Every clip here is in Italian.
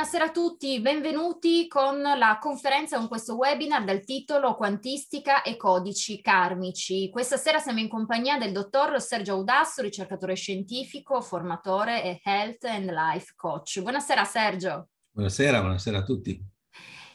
Buonasera a tutti, benvenuti con la conferenza, con questo webinar dal titolo Quantistica e codici karmici. Questa sera siamo in compagnia del dottor Sergio Audasso, ricercatore scientifico, formatore e health and life coach. Buonasera Sergio. Buonasera, buonasera a tutti.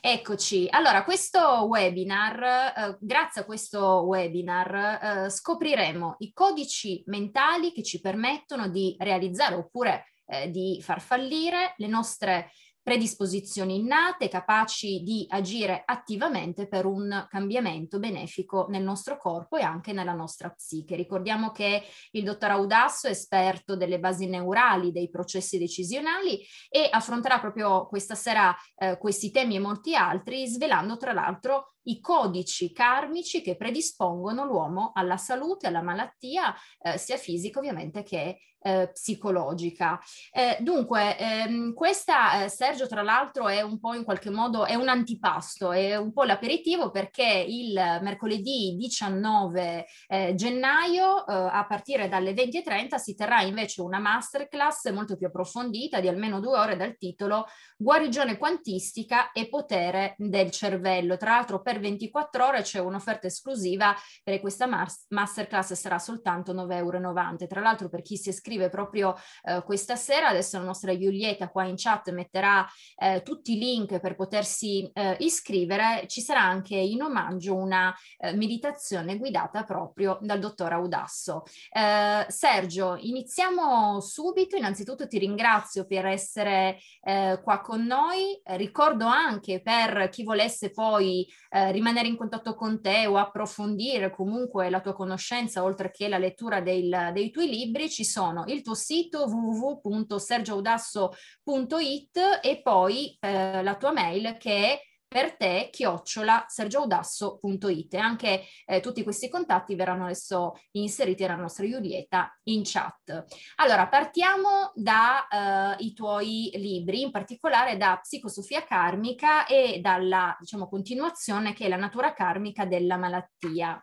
Eccoci, allora questo webinar, eh, grazie a questo webinar eh, scopriremo i codici mentali che ci permettono di realizzare oppure eh, di far fallire le nostre predisposizioni innate capaci di agire attivamente per un cambiamento benefico nel nostro corpo e anche nella nostra psiche. Ricordiamo che il dottor Audasso è esperto delle basi neurali, dei processi decisionali e affronterà proprio questa sera eh, questi temi e molti altri, svelando tra l'altro i codici karmici che predispongono l'uomo alla salute, alla malattia, eh, sia fisica ovviamente che eh, psicologica. Eh, dunque, ehm, questa eh, Sergio tra l'altro è un po' in qualche modo, è un antipasto, è un po' l'aperitivo perché il mercoledì 19 eh, gennaio eh, a partire dalle 20.30 si terrà invece una masterclass molto più approfondita di almeno due ore dal titolo Guarigione quantistica e potere del cervello. Tra l'altro per per 24 ore c'è cioè un'offerta esclusiva per questa masterclass sarà soltanto 9,90 euro. Tra l'altro per chi si iscrive proprio eh, questa sera, adesso la nostra Giulietta qua in chat metterà eh, tutti i link per potersi eh, iscrivere, ci sarà anche in omaggio una eh, meditazione guidata proprio dal dottor Audasso. Eh, Sergio, iniziamo subito, innanzitutto ti ringrazio per essere eh, qua con noi, ricordo anche per chi volesse poi rimanere in contatto con te o approfondire comunque la tua conoscenza oltre che la lettura del, dei tuoi libri, ci sono il tuo sito www.sergiaudasso.it e poi eh, la tua mail che è per te chiocciola sergioudasso.it. Anche eh, tutti questi contatti verranno adesso inseriti nella nostra Giulietta in chat. Allora, partiamo dai eh, tuoi libri, in particolare da Psicosofia karmica e dalla diciamo, continuazione che è la natura karmica della malattia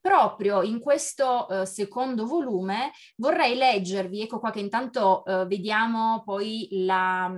proprio in questo uh, secondo volume vorrei leggervi, ecco qua che intanto uh, vediamo poi la,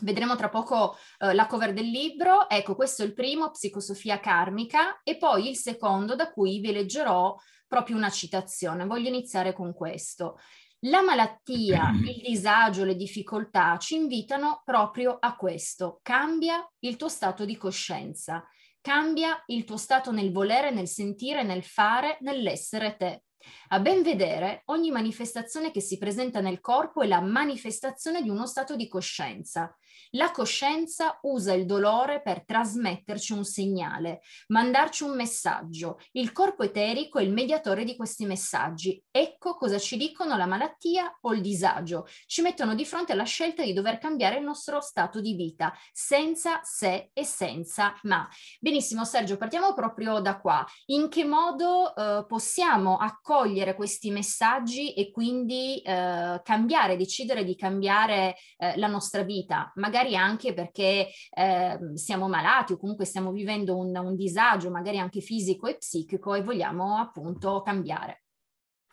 Vedremo tra poco eh, la cover del libro. Ecco, questo è il primo, Psicosofia karmica, e poi il secondo da cui vi leggerò proprio una citazione. Voglio iniziare con questo. La malattia, il disagio, le difficoltà ci invitano proprio a questo. Cambia il tuo stato di coscienza, cambia il tuo stato nel volere, nel sentire, nel fare, nell'essere te. A ben vedere, ogni manifestazione che si presenta nel corpo è la manifestazione di uno stato di coscienza. La coscienza usa il dolore per trasmetterci un segnale, mandarci un messaggio. Il corpo eterico è il mediatore di questi messaggi. Ecco cosa ci dicono la malattia o il disagio. Ci mettono di fronte alla scelta di dover cambiare il nostro stato di vita, senza se e senza ma. Benissimo Sergio, partiamo proprio da qua. In che modo eh, possiamo accogliere questi messaggi e quindi eh, cambiare, decidere di cambiare eh, la nostra vita? magari anche perché eh, siamo malati o comunque stiamo vivendo un, un disagio, magari anche fisico e psichico, e vogliamo appunto cambiare.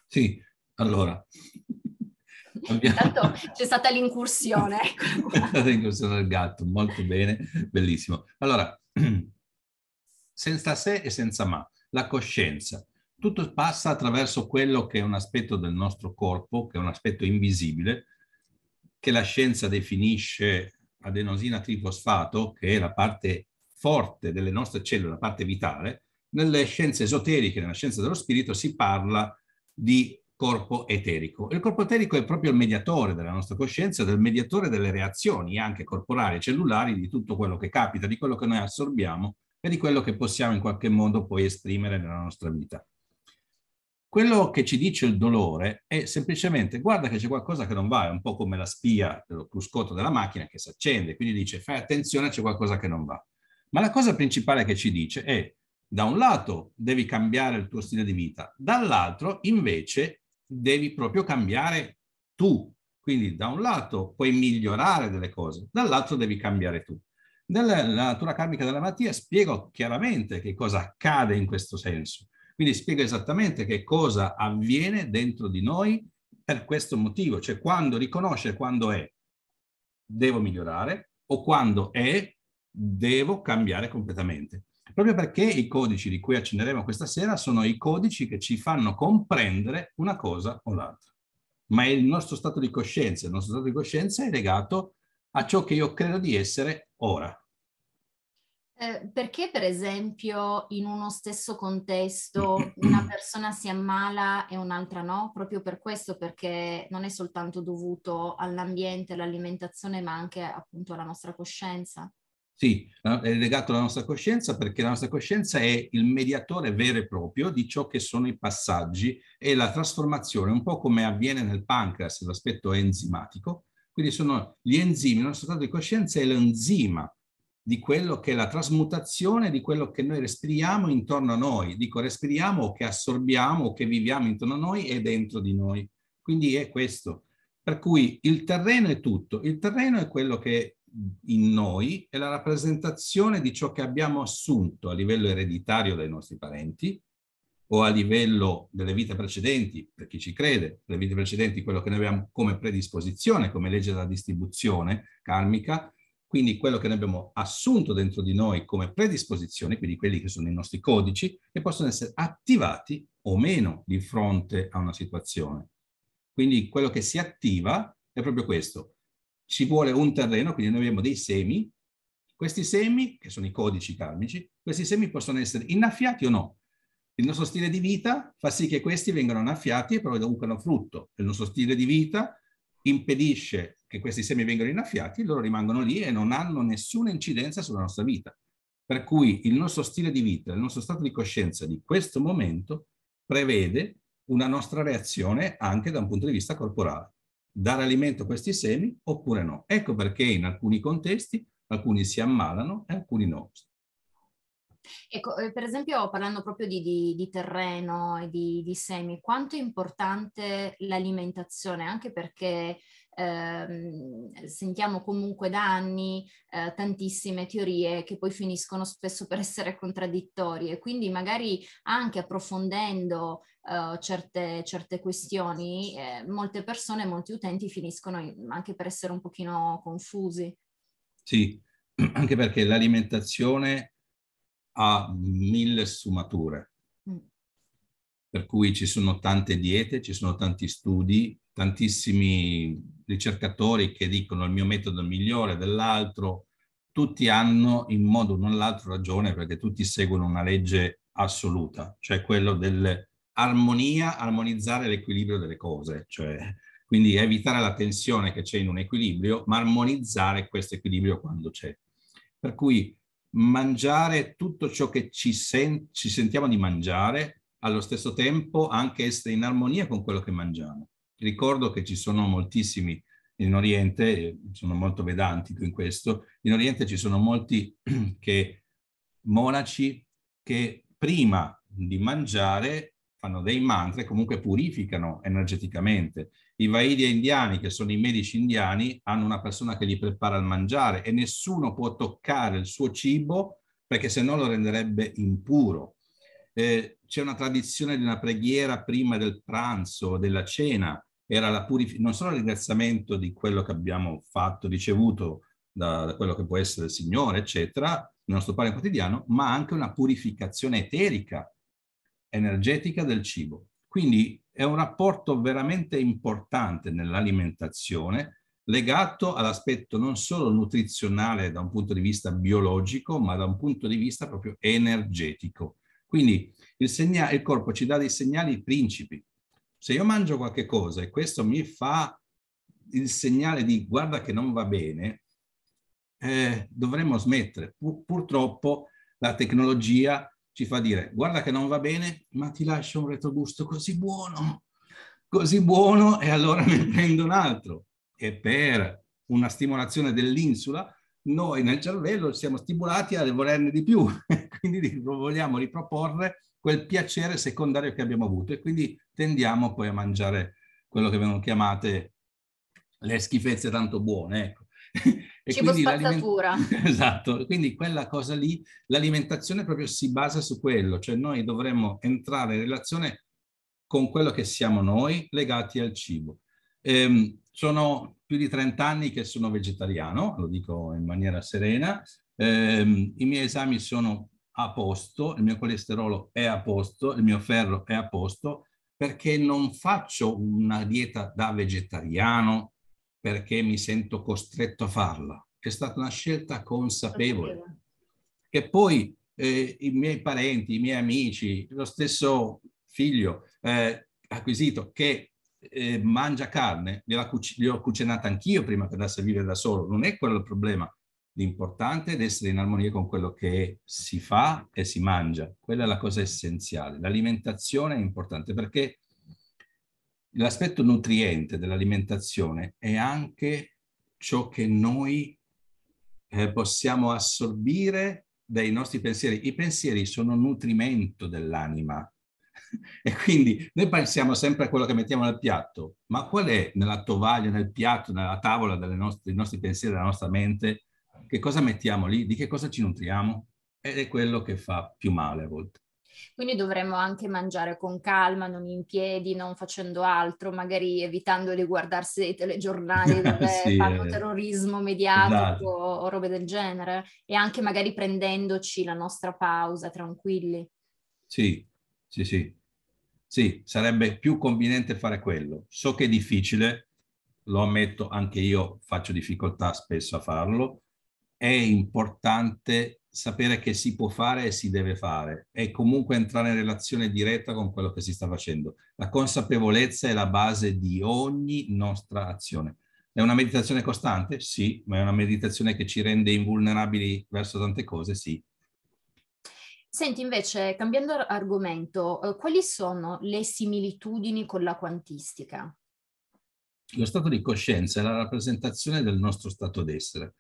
Sì, allora, Abbiamo... c'è stata l'incursione. Ecco. c'è stata l'incursione del gatto, molto bene, bellissimo. Allora, senza se e senza ma, la coscienza. Tutto passa attraverso quello che è un aspetto del nostro corpo, che è un aspetto invisibile, che la scienza definisce adenosina trifosfato, che è la parte forte delle nostre cellule, la parte vitale, nelle scienze esoteriche, nella scienza dello spirito, si parla di corpo eterico. Il corpo eterico è proprio il mediatore della nostra coscienza, del mediatore delle reazioni anche corporali e cellulari, di tutto quello che capita, di quello che noi assorbiamo e di quello che possiamo in qualche modo poi esprimere nella nostra vita. Quello che ci dice il dolore è semplicemente guarda che c'è qualcosa che non va, è un po' come la spia dello eh, cruscotto della macchina che si accende, quindi dice fai attenzione c'è qualcosa che non va. Ma la cosa principale che ci dice è da un lato devi cambiare il tuo stile di vita, dall'altro invece devi proprio cambiare tu. Quindi da un lato puoi migliorare delle cose, dall'altro devi cambiare tu. Nella natura karmica della malattia spiego chiaramente che cosa accade in questo senso. Quindi spiega esattamente che cosa avviene dentro di noi per questo motivo, cioè quando riconosce quando è devo migliorare o quando è devo cambiare completamente. Proprio perché i codici di cui accenderemo questa sera sono i codici che ci fanno comprendere una cosa o l'altra. Ma il nostro stato di coscienza, il nostro stato di coscienza è legato a ciò che io credo di essere ora. Eh, perché per esempio in uno stesso contesto una persona si ammala e un'altra no? Proprio per questo, perché non è soltanto dovuto all'ambiente, all'alimentazione, ma anche appunto alla nostra coscienza. Sì, è legato alla nostra coscienza perché la nostra coscienza è il mediatore vero e proprio di ciò che sono i passaggi e la trasformazione, un po' come avviene nel pancreas, l'aspetto enzimatico. Quindi sono gli enzimi, il nostro stato di coscienza è l'enzima di quello che è la trasmutazione di quello che noi respiriamo intorno a noi. Dico respiriamo o che assorbiamo o che viviamo intorno a noi e dentro di noi. Quindi è questo. Per cui il terreno è tutto. Il terreno è quello che in noi è la rappresentazione di ciò che abbiamo assunto a livello ereditario dai nostri parenti o a livello delle vite precedenti, per chi ci crede, le vite precedenti, quello che noi abbiamo come predisposizione, come legge della distribuzione karmica, quindi quello che noi abbiamo assunto dentro di noi come predisposizione, quindi quelli che sono i nostri codici, che possono essere attivati o meno di fronte a una situazione. Quindi quello che si attiva è proprio questo. Ci vuole un terreno, quindi noi abbiamo dei semi. Questi semi, che sono i codici karmici, questi semi possono essere innaffiati o no. Il nostro stile di vita fa sì che questi vengano innaffiati e producono frutto. Il nostro stile di vita impedisce che questi semi vengano innaffiati, loro rimangono lì e non hanno nessuna incidenza sulla nostra vita. Per cui il nostro stile di vita, il nostro stato di coscienza di questo momento prevede una nostra reazione anche da un punto di vista corporale. Dare alimento a questi semi oppure no. Ecco perché in alcuni contesti alcuni si ammalano e alcuni no. Ecco, eh, per esempio parlando proprio di, di, di terreno e di, di, semi, quanto è importante l'alimentazione? Anche perché ehm, sentiamo comunque da anni eh, tantissime teorie che poi finiscono spesso per essere contraddittorie, quindi magari anche approfondendo eh, certe, certe, questioni, eh, molte persone, molti utenti finiscono anche per essere un pochino confusi. Sì, anche perché l'alimentazione ha mille sfumature. Mm. Per cui ci sono tante diete, ci sono tanti studi, tantissimi ricercatori che dicono il mio metodo è migliore dell'altro, tutti hanno in modo o nell'altro ragione perché tutti seguono una legge assoluta, cioè quello dell'armonia, armonizzare l'equilibrio delle cose, cioè quindi evitare la tensione che c'è in un equilibrio, ma armonizzare questo equilibrio quando c'è. Per cui mangiare tutto ciò che ci, sen- ci sentiamo di mangiare, allo stesso tempo anche essere in armonia con quello che mangiamo. Ricordo che ci sono moltissimi in Oriente, eh, sono molto vedanti in questo, in Oriente ci sono molti che, monaci che prima di mangiare fanno dei mantra e comunque purificano energeticamente. I Vaidia indiani, che sono i medici indiani, hanno una persona che gli prepara il mangiare e nessuno può toccare il suo cibo perché se no lo renderebbe impuro. Eh, c'è una tradizione di una preghiera prima del pranzo, della cena, era la purif- non solo il ringraziamento di quello che abbiamo fatto, ricevuto da quello che può essere il Signore, eccetera, nel nostro pane quotidiano, ma anche una purificazione eterica, energetica del cibo. Quindi è un rapporto veramente importante nell'alimentazione legato all'aspetto non solo nutrizionale da un punto di vista biologico, ma da un punto di vista proprio energetico. Quindi il, segna- il corpo ci dà dei segnali principi. Se io mangio qualche cosa e questo mi fa il segnale di guarda che non va bene, eh, dovremmo smettere. Pur- purtroppo la tecnologia ci fa dire guarda che non va bene, ma ti lascio un retrogusto così buono, così buono e allora ne prendo un altro. E per una stimolazione dell'insula, noi nel cervello siamo stimolati a volerne di più, quindi vogliamo riproporre quel piacere secondario che abbiamo avuto e quindi tendiamo poi a mangiare quello che vengono chiamate le schifezze tanto buone. Ecco. E Cibo spazzatura. Esatto, quindi quella cosa lì, l'alimentazione proprio si basa su quello, cioè noi dovremmo entrare in relazione con quello che siamo noi legati al cibo. Ehm, sono più di 30 anni che sono vegetariano, lo dico in maniera serena, ehm, i miei esami sono a posto, il mio colesterolo è a posto, il mio ferro è a posto, perché non faccio una dieta da vegetariano, perché mi sento costretto a farla. È stata una scelta consapevole. Che poi eh, i miei parenti, i miei amici, lo stesso figlio eh, acquisito che eh, mangia carne, gliela cuc- l'ho cucinata anch'io prima che andasse a vivere da solo. Non è quello il problema. L'importante è essere in armonia con quello che si fa e si mangia. Quella è la cosa essenziale. L'alimentazione è importante perché l'aspetto nutriente dell'alimentazione è anche ciò che noi eh, possiamo assorbire dai nostri pensieri. I pensieri sono nutrimento dell'anima e quindi noi pensiamo sempre a quello che mettiamo nel piatto, ma qual è nella tovaglia, nel piatto, nella tavola nostre, dei nostri pensieri, della nostra mente? Che cosa mettiamo lì? Di che cosa ci nutriamo? Ed è quello che fa più male a volte. Quindi dovremmo anche mangiare con calma, non in piedi, non facendo altro, magari evitando di guardarsi dei telegiornali dove sì, fanno eh. terrorismo mediatico esatto. o robe del genere e anche magari prendendoci la nostra pausa tranquilli. Sì, sì, sì. Sì, sarebbe più conveniente fare quello. So che è difficile, lo ammetto, anche io faccio difficoltà spesso a farlo, è importante sapere che si può fare e si deve fare e comunque entrare in relazione diretta con quello che si sta facendo. La consapevolezza è la base di ogni nostra azione. È una meditazione costante? Sì, ma è una meditazione che ci rende invulnerabili verso tante cose? Sì. Senti, invece, cambiando argomento, eh, quali sono le similitudini con la quantistica? Lo stato di coscienza è la rappresentazione del nostro stato d'essere.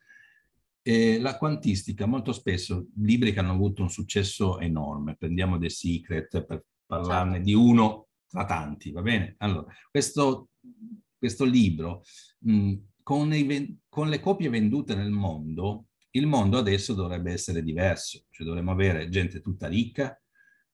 Eh, la quantistica molto spesso, libri che hanno avuto un successo enorme, prendiamo The Secret per parlarne certo. di uno tra tanti, va bene? Allora, questo, questo libro, mh, con, i, con le copie vendute nel mondo, il mondo adesso dovrebbe essere diverso, cioè dovremmo avere gente tutta ricca,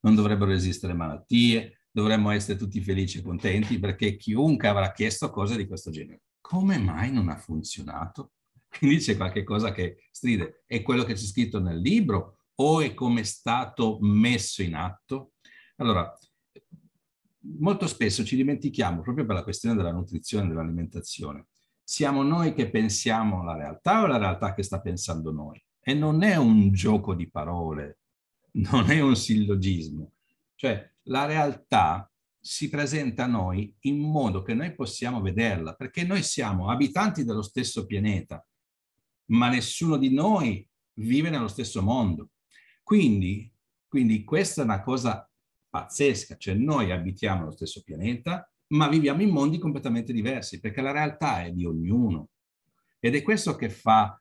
non dovrebbero esistere malattie, dovremmo essere tutti felici e contenti perché chiunque avrà chiesto cose di questo genere. Come mai non ha funzionato? Quindi c'è qualcosa che stride. È quello che c'è scritto nel libro o è come è stato messo in atto? Allora, molto spesso ci dimentichiamo proprio per la questione della nutrizione e dell'alimentazione. Siamo noi che pensiamo la realtà o la realtà che sta pensando noi? E non è un gioco di parole, non è un sillogismo. Cioè, la realtà si presenta a noi in modo che noi possiamo vederla, perché noi siamo abitanti dello stesso pianeta, ma nessuno di noi vive nello stesso mondo. Quindi, quindi questa è una cosa pazzesca, cioè noi abitiamo lo stesso pianeta, ma viviamo in mondi completamente diversi, perché la realtà è di ognuno. Ed è questo che fa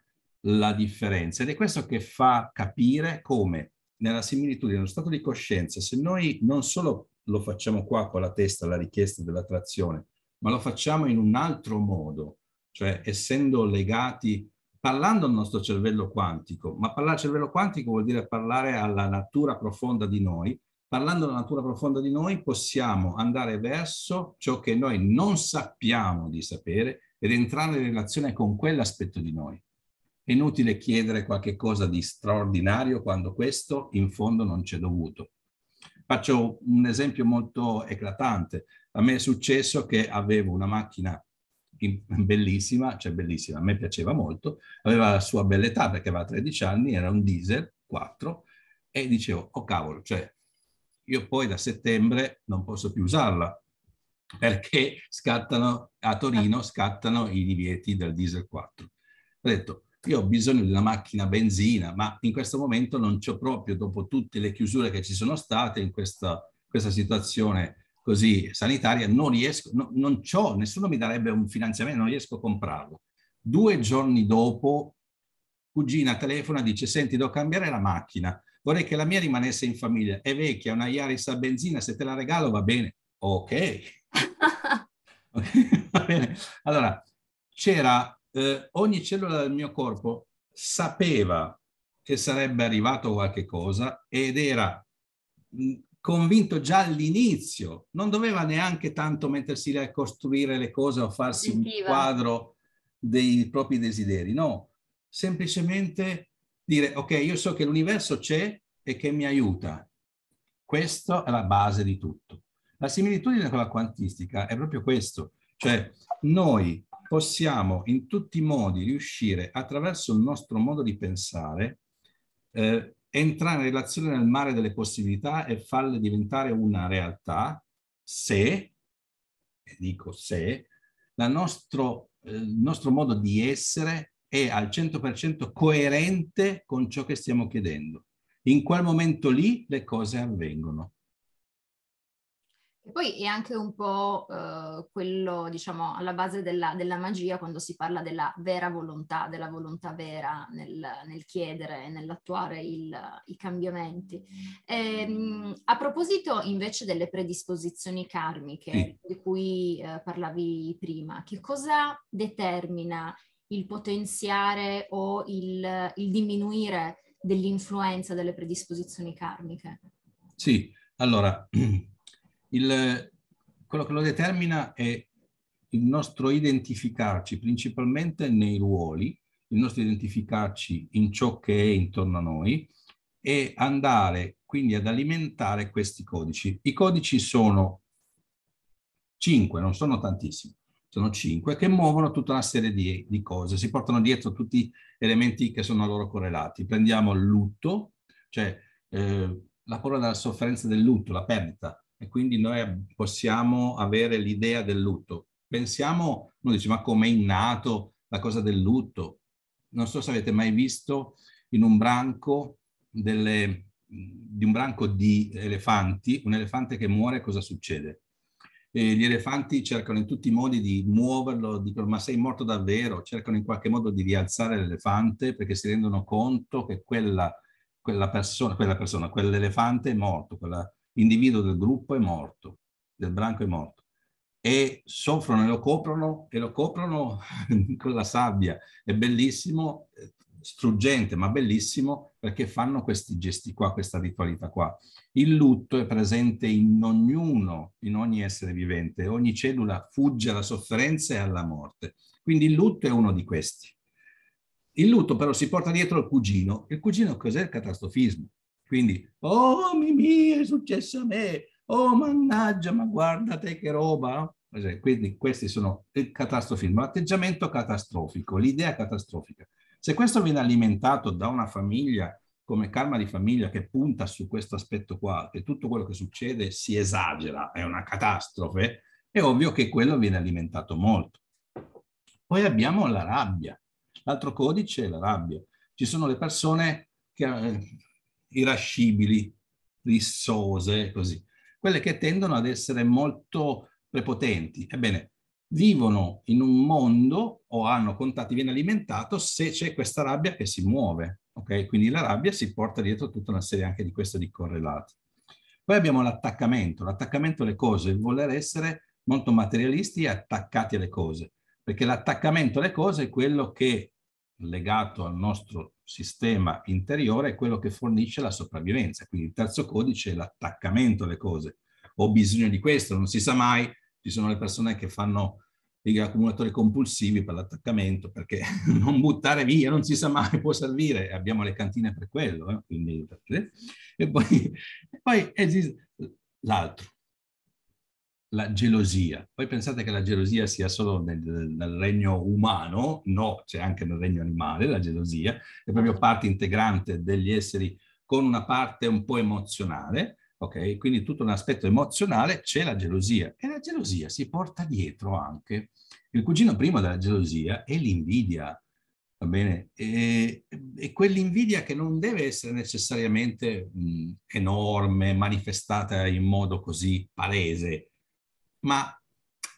la differenza ed è questo che fa capire come nella similitudine, nello stato di coscienza, se noi non solo lo facciamo qua con la testa, la richiesta dell'attrazione, ma lo facciamo in un altro modo, cioè essendo legati parlando al nostro cervello quantico, ma parlare al cervello quantico vuol dire parlare alla natura profonda di noi, parlando alla natura profonda di noi possiamo andare verso ciò che noi non sappiamo di sapere ed entrare in relazione con quell'aspetto di noi. È inutile chiedere qualche cosa di straordinario quando questo in fondo non c'è dovuto. Faccio un esempio molto eclatante. A me è successo che avevo una macchina bellissima, cioè bellissima, a me piaceva molto, aveva la sua bella età perché aveva 13 anni, era un diesel 4 e dicevo, oh cavolo, cioè io poi da settembre non posso più usarla perché scattano, a Torino scattano i divieti del diesel 4. Ho detto, io ho bisogno di una macchina benzina, ma in questo momento non c'ho proprio, dopo tutte le chiusure che ci sono state in questa, questa situazione così sanitaria, non riesco, no, non ho, nessuno mi darebbe un finanziamento, non riesco a comprarlo. Due giorni dopo, cugina telefona dice, senti, devo cambiare la macchina, vorrei che la mia rimanesse in famiglia, è vecchia, una Iaris a benzina, se te la regalo va bene. Ok. va bene. Allora, c'era, eh, ogni cellula del mio corpo sapeva che sarebbe arrivato qualche cosa ed era mm, convinto già all'inizio, non doveva neanche tanto mettersi a costruire le cose o farsi Sentiva. un quadro dei propri desideri, no, semplicemente dire ok, io so che l'universo c'è e che mi aiuta. Questa è la base di tutto. La similitudine con la quantistica è proprio questo, cioè noi possiamo in tutti i modi riuscire attraverso il nostro modo di pensare eh, entrare in relazione nel mare delle possibilità e farle diventare una realtà se, e dico se, nostro, eh, il nostro modo di essere è al 100% coerente con ciò che stiamo chiedendo. In quel momento lì le cose avvengono. E poi è anche un po' eh, quello, diciamo, alla base della, della, magia quando si parla della vera volontà, della volontà vera nel, nel chiedere e nell'attuare il, i cambiamenti. E, ehm, a proposito invece delle predisposizioni karmiche sì. di cui eh, parlavi prima, che cosa determina il potenziare o il, il diminuire dell'influenza delle predisposizioni karmiche? Sì, allora il, quello che lo determina è il nostro identificarci principalmente nei ruoli, il nostro identificarci in ciò che è intorno a noi e andare quindi ad alimentare questi codici. I codici sono cinque, non sono tantissimi, sono cinque, che muovono tutta una serie di, di cose, si portano dietro tutti elementi che sono a loro correlati. Prendiamo il lutto, cioè eh, la paura della sofferenza del lutto, la perdita, e quindi noi possiamo avere l'idea del lutto. Pensiamo, uno dice, ma com'è innato la cosa del lutto? Non so se avete mai visto in un branco delle, di un branco di elefanti, un elefante che muore, cosa succede? E gli elefanti cercano in tutti i modi di muoverlo, dicono ma sei morto davvero, cercano in qualche modo di rialzare l'elefante perché si rendono conto che quella, quella persona, quella persona, quell'elefante è morto, quella, individuo del gruppo è morto, del branco è morto, e soffrono e lo coprono, e lo coprono con la sabbia. È bellissimo, struggente, ma bellissimo, perché fanno questi gesti qua, questa ritualità qua. Il lutto è presente in ognuno, in ogni essere vivente, ogni cellula fugge alla sofferenza e alla morte. Quindi il lutto è uno di questi. Il lutto però si porta dietro il cugino. Il cugino cos'è il catastrofismo? Quindi, oh Mimì, è successo a me, oh mannaggia, ma guarda te che roba. Eh, quindi questi sono il eh, catastrofismo, l'atteggiamento catastrofico, l'idea catastrofica. Se questo viene alimentato da una famiglia come karma di famiglia che punta su questo aspetto qua, che tutto quello che succede si esagera, è una catastrofe, è ovvio che quello viene alimentato molto. Poi abbiamo la rabbia. L'altro codice è la rabbia. Ci sono le persone che eh, irascibili, rissose, così, quelle che tendono ad essere molto prepotenti. Ebbene, vivono in un mondo o hanno contatti, viene alimentato se c'è questa rabbia che si muove, ok? Quindi la rabbia si porta dietro tutta una serie anche di questo di correlati. Poi abbiamo l'attaccamento, l'attaccamento alle cose, il voler essere molto materialisti e attaccati alle cose, perché l'attaccamento alle cose è quello che, legato al nostro sistema interiore è quello che fornisce la sopravvivenza. Quindi il terzo codice è l'attaccamento alle cose. Ho bisogno di questo, non si sa mai. Ci sono le persone che fanno gli accumulatori compulsivi per l'attaccamento, perché non buttare via, non si sa mai, può servire. Abbiamo le cantine per quello. Eh? Quindi, eh, e poi, poi esiste l'altro la gelosia. Voi pensate che la gelosia sia solo nel, nel, regno umano? No, c'è anche nel regno animale la gelosia, è proprio parte integrante degli esseri con una parte un po' emozionale, ok? Quindi tutto un aspetto emozionale c'è la gelosia e la gelosia si porta dietro anche il cugino primo della gelosia è l'invidia, va bene? E, e quell'invidia che non deve essere necessariamente mh, enorme, manifestata in modo così palese, ma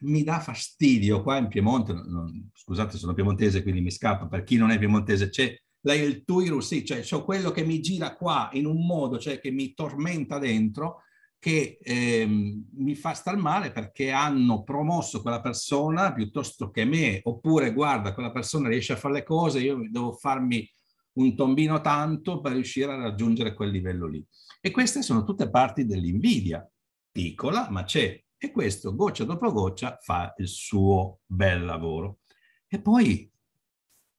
mi dà fastidio qua in Piemonte, non, scusate sono piemontese quindi mi scappa, per chi non è piemontese c'è il tuirus, sì, cioè so quello che mi gira qua in un modo, cioè che mi tormenta dentro, che ehm, mi fa star male perché hanno promosso quella persona piuttosto che me, oppure guarda quella persona riesce a fare le cose, io devo farmi un tombino tanto per riuscire a raggiungere quel livello lì. E queste sono tutte parti dell'invidia, piccola, ma c'è e questo, goccia dopo goccia, fa il suo bel lavoro. E poi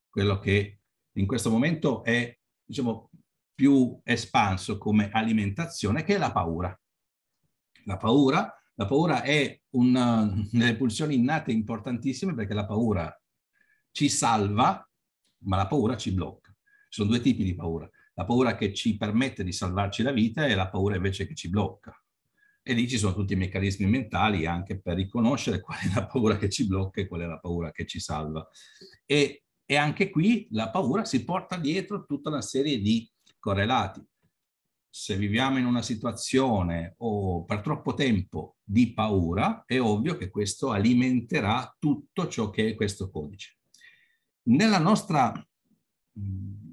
quello che in questo momento è diciamo, più espanso come alimentazione, che è la paura. La paura, la paura è una delle pulsioni innate importantissime perché la paura ci salva, ma la paura ci blocca. Ci sono due tipi di paura. La paura che ci permette di salvarci la vita e la paura invece che ci blocca e lì ci sono tutti i meccanismi mentali anche per riconoscere qual è la paura che ci blocca e qual è la paura che ci salva. E, e anche qui la paura si porta dietro tutta una serie di correlati. Se viviamo in una situazione o per troppo tempo di paura, è ovvio che questo alimenterà tutto ciò che è questo codice. Nella nostra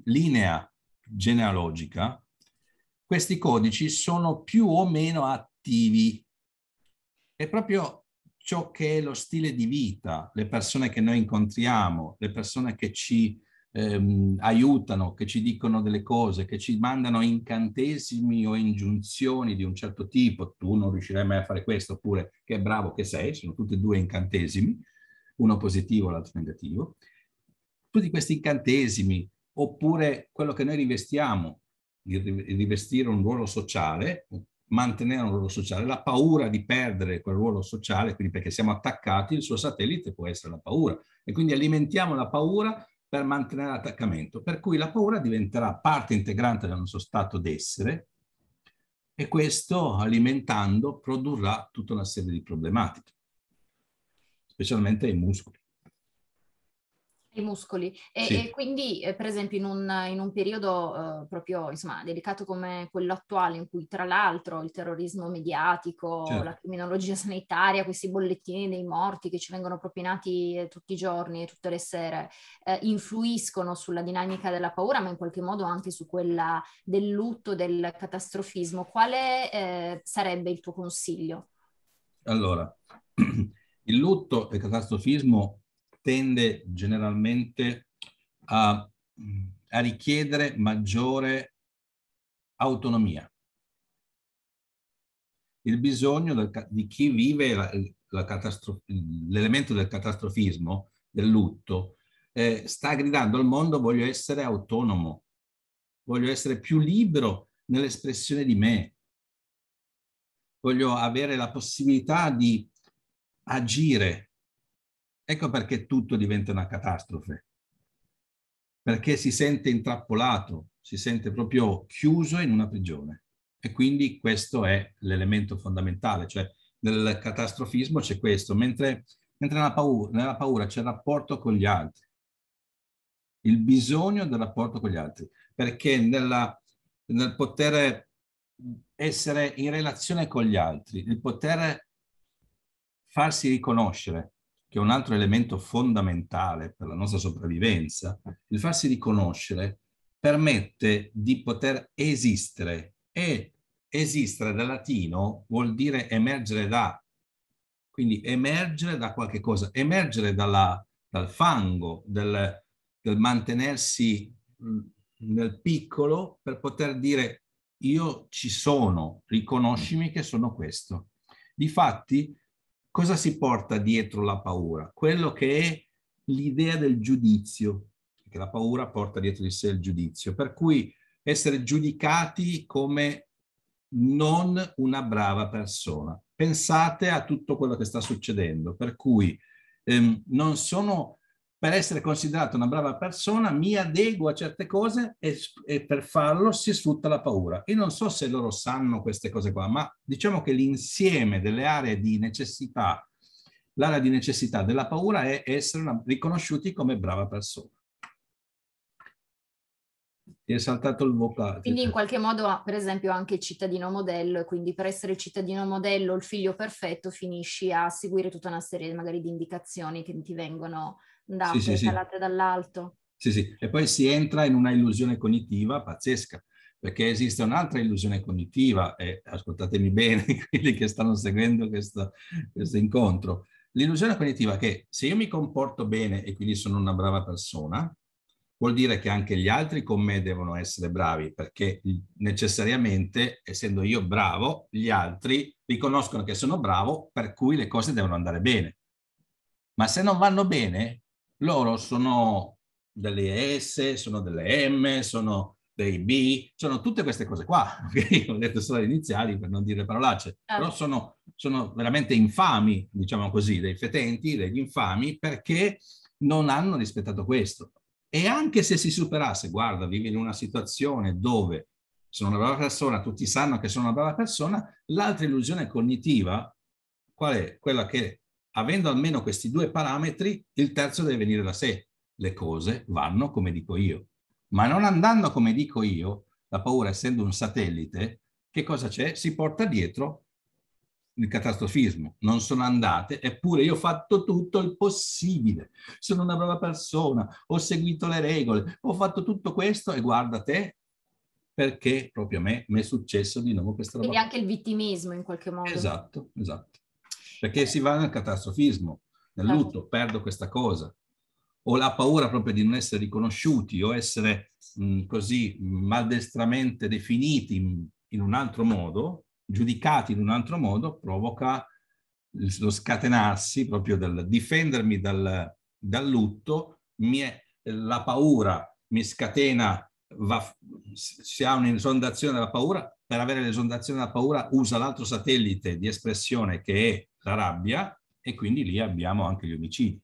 linea genealogica, questi codici sono più o meno attivi attivi è proprio ciò che è lo stile di vita, le persone che noi incontriamo, le persone che ci ehm, aiutano, che ci dicono delle cose, che ci mandano incantesimi o ingiunzioni di un certo tipo, tu non riuscirai mai a fare questo, oppure che bravo che sei, sono tutti e due incantesimi, uno positivo, e l'altro negativo. Tutti questi incantesimi, oppure quello che noi rivestiamo, di rivestire un ruolo sociale, mantenere un ruolo sociale. La paura di perdere quel ruolo sociale, quindi perché siamo attaccati, il suo satellite può essere la paura. E quindi alimentiamo la paura per mantenere l'attaccamento. Per cui la paura diventerà parte integrante del nostro stato d'essere e questo, alimentando, produrrà tutta una serie di problematiche, specialmente i muscoli. I muscoli. E, sì. e quindi, eh, per esempio, in un, in un periodo eh, proprio insomma, delicato come quello attuale, in cui tra l'altro il terrorismo mediatico, certo. la criminologia sanitaria, questi bollettini dei morti che ci vengono propinati eh, tutti i giorni e tutte le sere, eh, influiscono sulla dinamica della paura, ma in qualche modo anche su quella del lutto, del catastrofismo, quale eh, sarebbe il tuo consiglio? Allora, il lutto e il catastrofismo tende generalmente a, mm, a richiedere maggiore autonomia. Il bisogno del, di chi vive l'elemento del catastrofismo, del lutto, eh, sta gridando al mondo voglio essere autonomo, voglio essere più libero nell'espressione di me, voglio avere la possibilità di agire Ecco perché tutto diventa una catastrofe, perché si sente intrappolato, si sente proprio chiuso in una prigione. E quindi questo è l'elemento fondamentale, cioè nel catastrofismo c'è questo, mentre, mentre nella, paura, nella paura c'è il rapporto con gli altri, il bisogno del rapporto con gli altri, perché nella, nel poter essere in relazione con gli altri, il poter farsi riconoscere, che è un altro elemento fondamentale per la nostra sopravvivenza, il farsi riconoscere permette di poter esistere e esistere dal latino vuol dire emergere da, quindi emergere da qualche cosa, emergere dalla, dal fango, del, del mantenersi mm, nel piccolo per poter dire io ci sono, riconoscimi che sono questo. Difatti, cosa si porta dietro la paura? Quello che è l'idea del giudizio, che la paura porta dietro di sé il giudizio, per cui essere giudicati come non una brava persona. Pensate a tutto quello che sta succedendo, per cui ehm, non sono per essere considerato una brava persona mi adeguo a certe cose e, e, per farlo si sfrutta la paura. Io non so se loro sanno queste cose qua, ma diciamo che l'insieme delle aree di necessità, l'area di necessità della paura è essere una, riconosciuti come brava persona. Ti è saltato il vocale. Quindi in qualche modo, per esempio, anche il cittadino modello, e quindi per essere il cittadino modello, il figlio perfetto, finisci a seguire tutta una serie magari di indicazioni che ti vengono andate sì, sì, dall'alto. Sì, sì, e poi si entra in una illusione cognitiva pazzesca, perché esiste un'altra illusione cognitiva, e ascoltatemi bene quelli che stanno seguendo questo, questo incontro, l'illusione cognitiva è che se io mi comporto bene e quindi sono una brava persona, vuol dire che anche gli altri con me devono essere bravi, perché necessariamente, essendo io bravo, gli altri riconoscono che sono bravo, per cui le cose devono andare bene. Ma se non vanno bene, loro sono delle S, sono delle M, sono dei B, sono tutte queste cose qua. Okay? Ho detto solo le iniziali per non dire parolacce, ah. però sono, sono veramente infami, diciamo così, dei fetenti, degli infami, perché non hanno rispettato questo. E anche se si superasse, guarda, vivi in una situazione dove sono una brava persona, tutti sanno che sono una brava persona, l'altra illusione cognitiva, qual è? Quella che avendo almeno questi due parametri, il terzo deve venire da sé. Le cose vanno come dico io. Ma non andando come dico io, la paura essendo un satellite, che cosa c'è? Si porta dietro il catastrofismo. Non sono andate, eppure io ho fatto tutto il possibile. Sono una brava persona, ho seguito le regole, ho fatto tutto questo e guarda te, perché proprio a me mi è successo di nuovo questa roba. Quindi anche il vittimismo in qualche modo. Esatto, esatto perché si va nel catastrofismo, nel certo. lutto, perdo questa cosa, o la paura proprio di non essere riconosciuti o essere mh, così maldestramente definiti in, in un altro modo, giudicati in un altro modo, provoca lo scatenarsi proprio dal difendermi dal, dal lutto, è, la paura mi scatena, va, si ha un'esondazione della paura, per avere l'esondazione della paura usa l'altro satellite di espressione che è la rabbia e quindi lì abbiamo anche gli omicidi.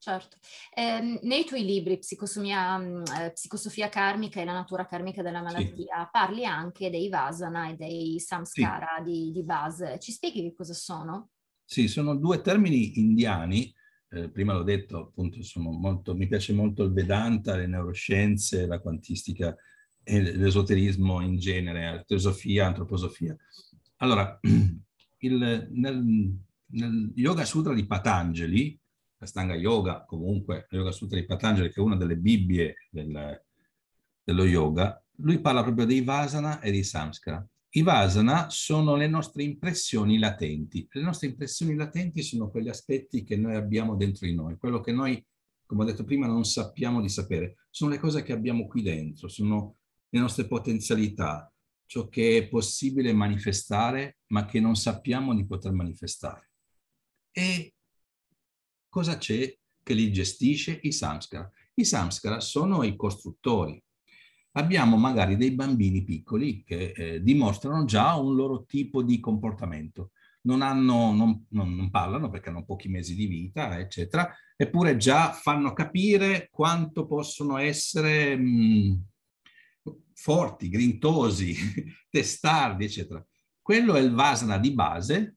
Certo. Eh, nei tuoi libri mm, eh, Psicosofia karmica e la natura karmica della malattia sì. parli anche dei vasana e dei samskara sì. di, di base. Ci spieghi che cosa sono? Sì, sono due termini indiani. Eh, prima l'ho detto, appunto, sono molto, mi piace molto il Vedanta, le neuroscienze, la quantistica e l'esoterismo in genere, la teosofia, antroposofia. Allora, il, nel, nel Yoga Sutra di Patangeli, Astanga Yoga, comunque Yoga Sutra di Patangeli, che è una delle Bibbie del, dello yoga, lui parla proprio dei Vasana e dei Samskara. I Vasana sono le nostre impressioni latenti. Le nostre impressioni latenti sono quegli aspetti che noi abbiamo dentro di noi, quello che noi, come ho detto prima, non sappiamo di sapere. Sono le cose che abbiamo qui dentro, sono le nostre potenzialità, ciò che è possibile manifestare, ma che non sappiamo di poter manifestare. E cosa c'è che li gestisce? I samskara. I samskara sono i costruttori. Abbiamo magari dei bambini piccoli che eh, dimostrano già un loro tipo di comportamento. Non, hanno, non, non, non, parlano perché hanno pochi mesi di vita, eccetera, eppure già fanno capire quanto possono essere mh, mm, forti, grintosi, testardi, eccetera. Quello è il Vasna di base,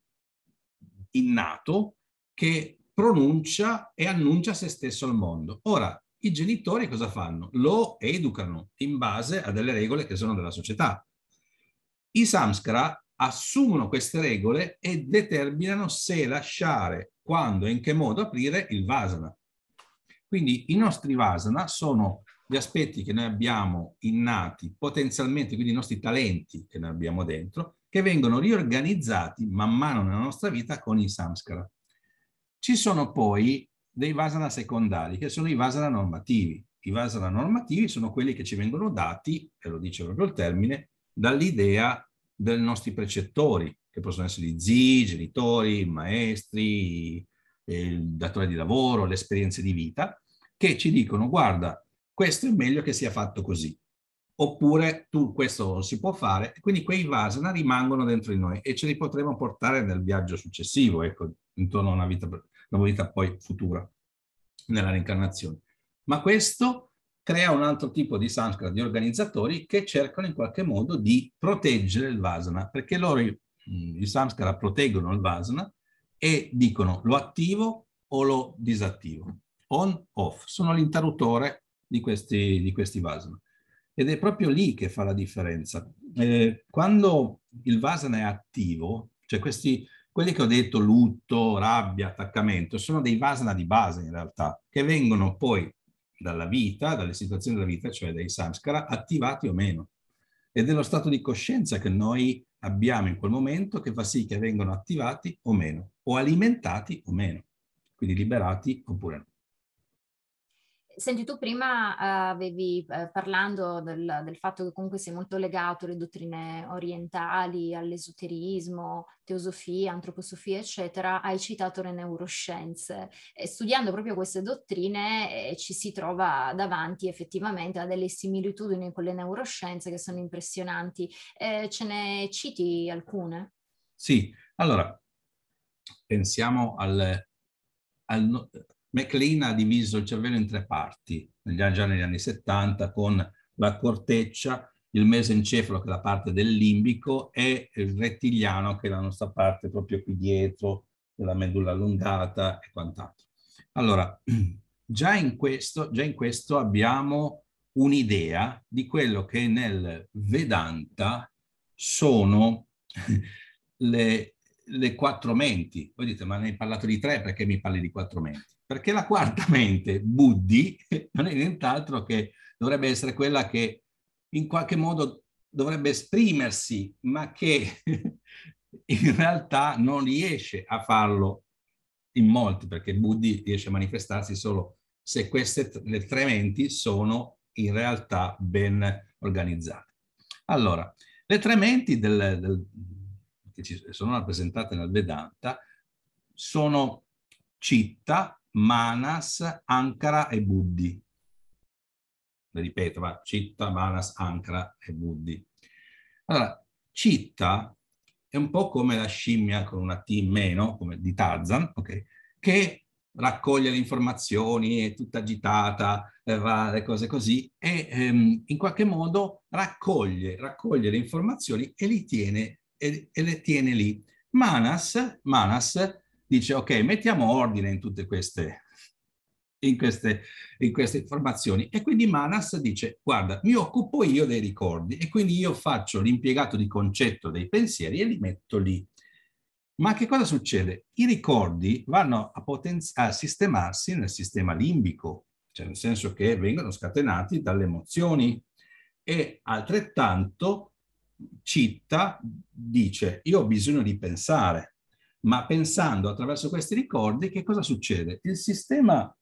innato, che pronuncia e annuncia se stesso al mondo. Ora, i genitori cosa fanno? Lo educano in base a delle regole che sono della società. I samskara assumono queste regole e determinano se lasciare, quando e in che modo aprire il vasana. Quindi i nostri vasana sono gli aspetti che noi abbiamo innati potenzialmente, quindi i nostri talenti che noi abbiamo dentro, che vengono riorganizzati man mano nella nostra vita con i samskara. Ci sono poi dei vasana secondari, che sono i vasana normativi. I vasana normativi sono quelli che ci vengono dati, e lo dice proprio il termine, dall'idea dei nostri precettori, che possono essere gli zii, i genitori, i maestri, eh, il datore di lavoro, le esperienze di vita, che ci dicono, guarda, questo è meglio che sia fatto così. Oppure tu questo si può fare, quindi quei vasana rimangono dentro di noi e ce li potremo portare nel viaggio successivo, ecco, intorno a una vita, una vita poi futura, nella reincarnazione. Ma questo crea un altro tipo di sanskara, di organizzatori che cercano in qualche modo di proteggere il vasana, perché loro, i sanskara, proteggono il vasana e dicono lo attivo o lo disattivo, on, off, sono l'interruttore di questi, di questi Vasana. Ed è proprio lì che fa la differenza. Eh, quando il Vasana è attivo, cioè questi, quelli che ho detto, lutto, rabbia, attaccamento, sono dei Vasana di base in realtà, che vengono poi dalla vita, dalle situazioni della vita, cioè dai samskara, attivati o meno. Ed è lo stato di coscienza che noi abbiamo in quel momento che fa sì che vengano attivati o meno, o alimentati o meno, quindi liberati oppure no. Senti, tu prima uh, avevi, eh, parlando del, del, fatto che comunque sei molto legato alle dottrine orientali, all'esoterismo, teosofia, antroposofia, eccetera, hai citato le neuroscienze. E studiando proprio queste dottrine eh, ci si trova davanti effettivamente a delle similitudini con le neuroscienze che sono impressionanti. Eh, ce ne citi alcune? Sì, allora, pensiamo al, al, MacLean ha diviso il cervello in tre parti, già negli anni 70, con la corteccia, il mesencefalo che è la parte del limbico e il rettiliano che è la nostra parte proprio qui dietro, della medulla allungata e quant'altro. Allora, già in questo, già in questo abbiamo un'idea di quello che nel Vedanta sono le le quattro menti. Voi dite, ma ne hai parlato di tre, perché mi parli di quattro menti? Perché la quarta mente, Buddhi, non è nient'altro che dovrebbe essere quella che in qualche modo dovrebbe esprimersi, ma che in realtà non riesce a farlo in molti, perché Buddhi riesce a manifestarsi solo se queste le tre menti sono in realtà ben organizzate. Allora, le tre menti del, del che ci sono rappresentate nel Vedanta sono Citta, Manas, Ankara e Buddhi. Le ripeto, va, Citta, Manas, Ankara e Buddhi. Allora, Citta è un po' come la scimmia con una T in meno, come di Tarzan, okay, che raccoglie le informazioni, è tutta agitata, eh, va, le cose così, e ehm, in qualche modo raccoglie, raccoglie le informazioni e li tiene e, e le tiene lì. Manas, Manas dice ok, mettiamo ordine in tutte queste, in queste, in queste informazioni. E quindi Manas dice guarda, mi occupo io dei ricordi e quindi io faccio l'impiegato di concetto dei pensieri e li metto lì. Ma che cosa succede? I ricordi vanno a, potenz- a sistemarsi nel sistema limbico, cioè nel senso che vengono scatenati dalle emozioni e altrettanto Citta dice io ho bisogno di pensare, ma pensando attraverso questi ricordi che cosa succede? Il sistema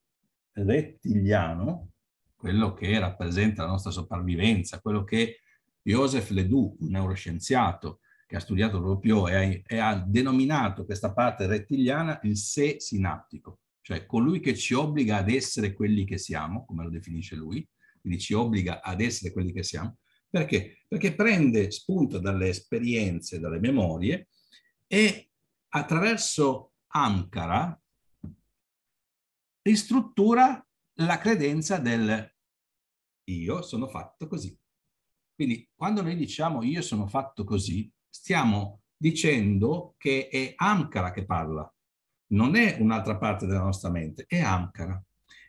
rettiliano, quello che rappresenta la nostra sopravvivenza, quello che Joseph Ledoux, un neuroscienziato che ha studiato proprio e ha, e ha denominato questa parte rettiliana il sé sinaptico, cioè colui che ci obbliga ad essere quelli che siamo, come lo definisce lui, quindi ci obbliga ad essere quelli che siamo, perché? Perché prende spunto dalle esperienze, dalle memorie e attraverso Ankara ristruttura la credenza del io sono fatto così. Quindi quando noi diciamo io sono fatto così, stiamo dicendo che è Ankara che parla, non è un'altra parte della nostra mente, è Ankara.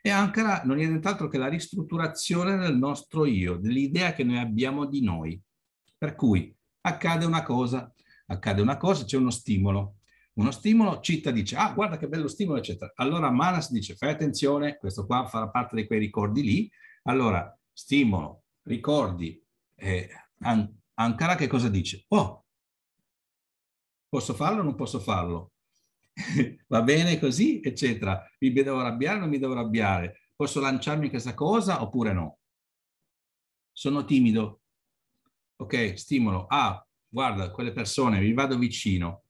E Ankara non è nient'altro che la ristrutturazione del nostro io, dell'idea che noi abbiamo di noi. Per cui accade una cosa, accade una cosa, c'è uno stimolo. Uno stimolo, Citta dice, ah guarda che bello stimolo, eccetera. Allora Manas dice, fai attenzione, questo qua farà parte di quei ricordi lì. Allora, stimolo, ricordi. Eh, An- Ankara che cosa dice? Oh, posso farlo o non posso farlo? va bene così, eccetera. Mi devo arrabbiare o non mi devo arrabbiare? Posso lanciarmi questa cosa oppure no? Sono timido. Ok, stimolo. Ah, guarda, quelle persone, vi vado vicino.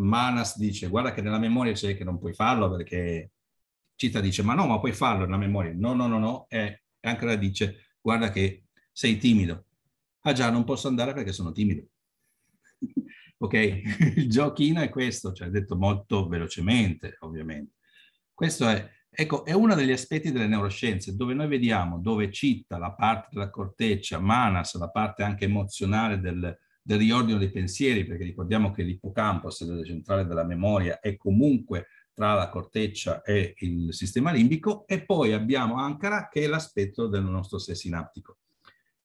Manas dice, guarda che nella memoria c'è che non puoi farlo perché Cita dice, ma no, ma puoi farlo nella memoria. No, no, no, no. Eh, e anche la dice, guarda che sei timido. Ah già, non posso andare perché sono timido. Ok, il giochino è questo, cioè detto molto velocemente, ovviamente. Questo è, ecco, è uno degli aspetti delle neuroscienze dove noi vediamo dove citta la parte della corteccia, manas, la parte anche emozionale del, del riordino dei pensieri, perché ricordiamo che l'ippocampo, la sede centrale della memoria, è comunque tra la corteccia e il sistema limbico, e poi abbiamo Ankara, che è l'aspetto del nostro sé sinaptico.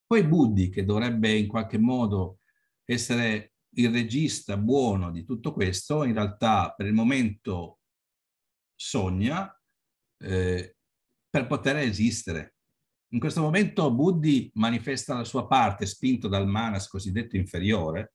Poi Buddhi, che dovrebbe in qualche modo essere il regista buono di tutto questo in realtà per il momento sogna eh, per poter esistere. In questo momento Buddhi manifesta la sua parte, spinto dal manas cosiddetto inferiore,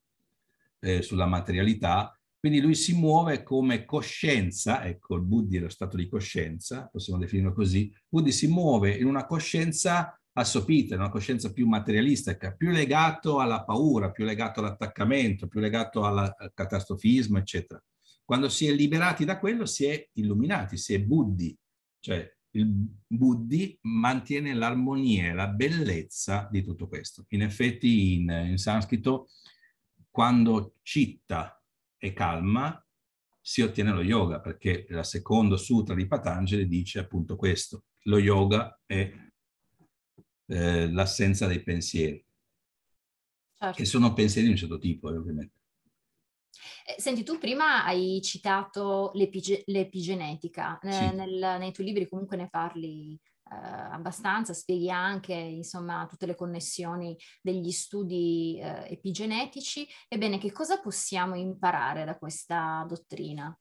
eh, sulla materialità, quindi lui si muove come coscienza, ecco il Buddhi è lo stato di coscienza, possiamo definirlo così, Buddhi si muove in una coscienza assopita, una coscienza più materialistica, più legato alla paura, più legato all'attaccamento, più legato alla, al catastrofismo, eccetera. Quando si è liberati da quello si è illuminati, si è buddhi, cioè il buddhi mantiene l'armonia e la bellezza di tutto questo. In effetti in, in sanscrito quando citta e calma si ottiene lo yoga, perché la seconda sutra di Patangeli dice appunto questo, lo yoga è eh, l'assenza dei pensieri, certo. che sono pensieri di un certo tipo, eh, ovviamente. Eh, senti, tu prima hai citato l'epige- l'epigenetica, sì. eh, nel, nei tuoi libri comunque ne parli eh, abbastanza, spieghi anche insomma, tutte le connessioni degli studi eh, epigenetici. Ebbene, che cosa possiamo imparare da questa dottrina?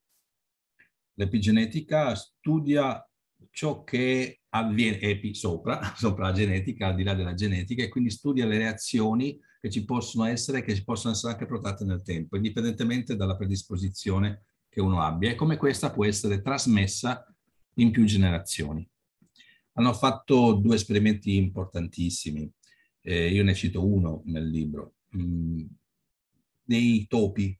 L'epigenetica studia ciò che avviene epi, eh, sopra, sopra la genetica, al di là della genetica, e quindi studia le reazioni che ci possono essere e che ci possono essere anche protratte nel tempo, indipendentemente dalla predisposizione che uno abbia, e come questa può essere trasmessa in più generazioni. Hanno fatto due esperimenti importantissimi, eh, io ne cito uno nel libro, mh, mm, dei topi,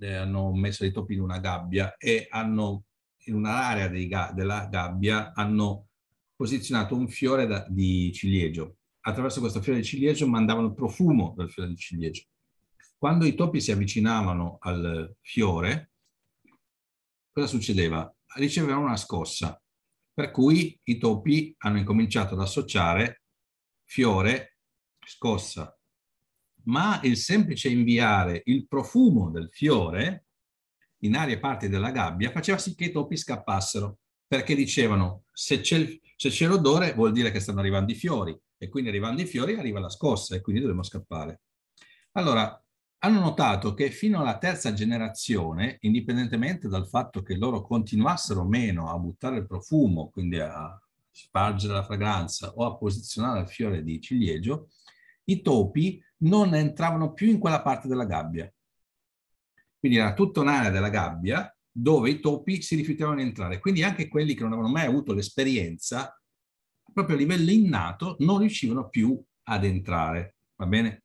eh, hanno messo i topi in una gabbia e hanno in un'area della gabbia hanno posizionato un fiore da, di ciliegio. Attraverso questo fiore di ciliegio mandavano il profumo del fiore di ciliegio. Quando i topi si avvicinavano al fiore, cosa succedeva? Ricevevano una scossa, per cui i topi hanno incominciato ad associare fiore, scossa. Ma il semplice inviare il profumo del fiore in aree parti della gabbia faceva sì che i topi scappassero, perché dicevano se c'è, se c'è l'odore vuol dire che stanno arrivando i fiori e quindi arrivando i fiori arriva la scossa e quindi dobbiamo scappare. Allora, hanno notato che fino alla terza generazione, indipendentemente dal fatto che loro continuassero meno a buttare il profumo, quindi a spargere la fragranza o a posizionare il fiore di ciliegio, i topi non entravano più in quella parte della gabbia. Quindi era tutta un'area della gabbia dove i topi si rifiutavano di entrare. Quindi anche quelli che non avevano mai avuto l'esperienza, proprio a livello innato, non riuscivano più ad entrare. Va bene?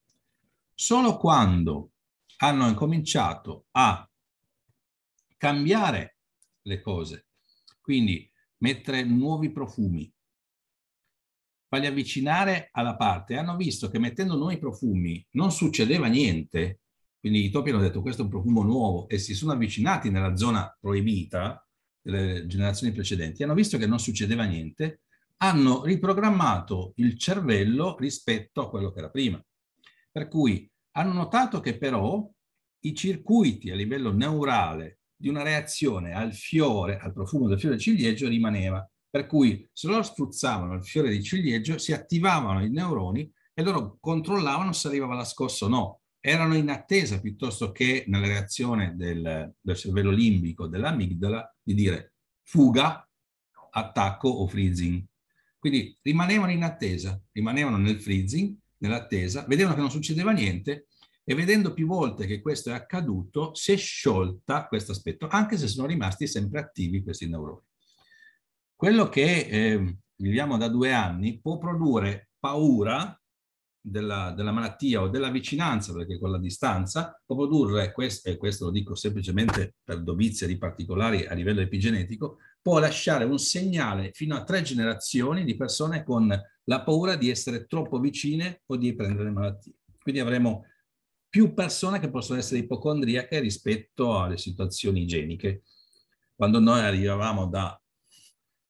Solo quando hanno incominciato a cambiare le cose, quindi mettere nuovi profumi, farli avvicinare alla parte, hanno visto che mettendo nuovi profumi non succedeva niente, quindi i topi hanno detto questo è un profumo nuovo e si sono avvicinati nella zona proibita delle generazioni precedenti, hanno visto che non succedeva niente, hanno riprogrammato il cervello rispetto a quello che era prima. Per cui hanno notato che però i circuiti a livello neurale di una reazione al fiore, al profumo del fiore di ciliegio rimaneva. Per cui se loro spruzzavano il fiore di ciliegio si attivavano i neuroni e loro controllavano se arrivava la scossa o no erano in attesa piuttosto che nella reazione del, del cervello limbico, dell'amigdala, di dire fuga, attacco o freezing. Quindi rimanevano in attesa, rimanevano nel freezing, nell'attesa, vedevano che non succedeva niente e vedendo più volte che questo è accaduto si è sciolta questo aspetto, anche se sono rimasti sempre attivi questi neuroni. Quello che eh, viviamo da due anni può produrre paura della, della, malattia o della vicinanza, perché con la distanza può produrre, questo, e questo lo dico semplicemente per dovizia di particolari a livello epigenetico, può lasciare un segnale fino a tre generazioni di persone con la paura di essere troppo vicine o di prendere malattie. Quindi avremo più persone che possono essere ipocondriache rispetto alle situazioni igieniche. Quando noi arrivavamo da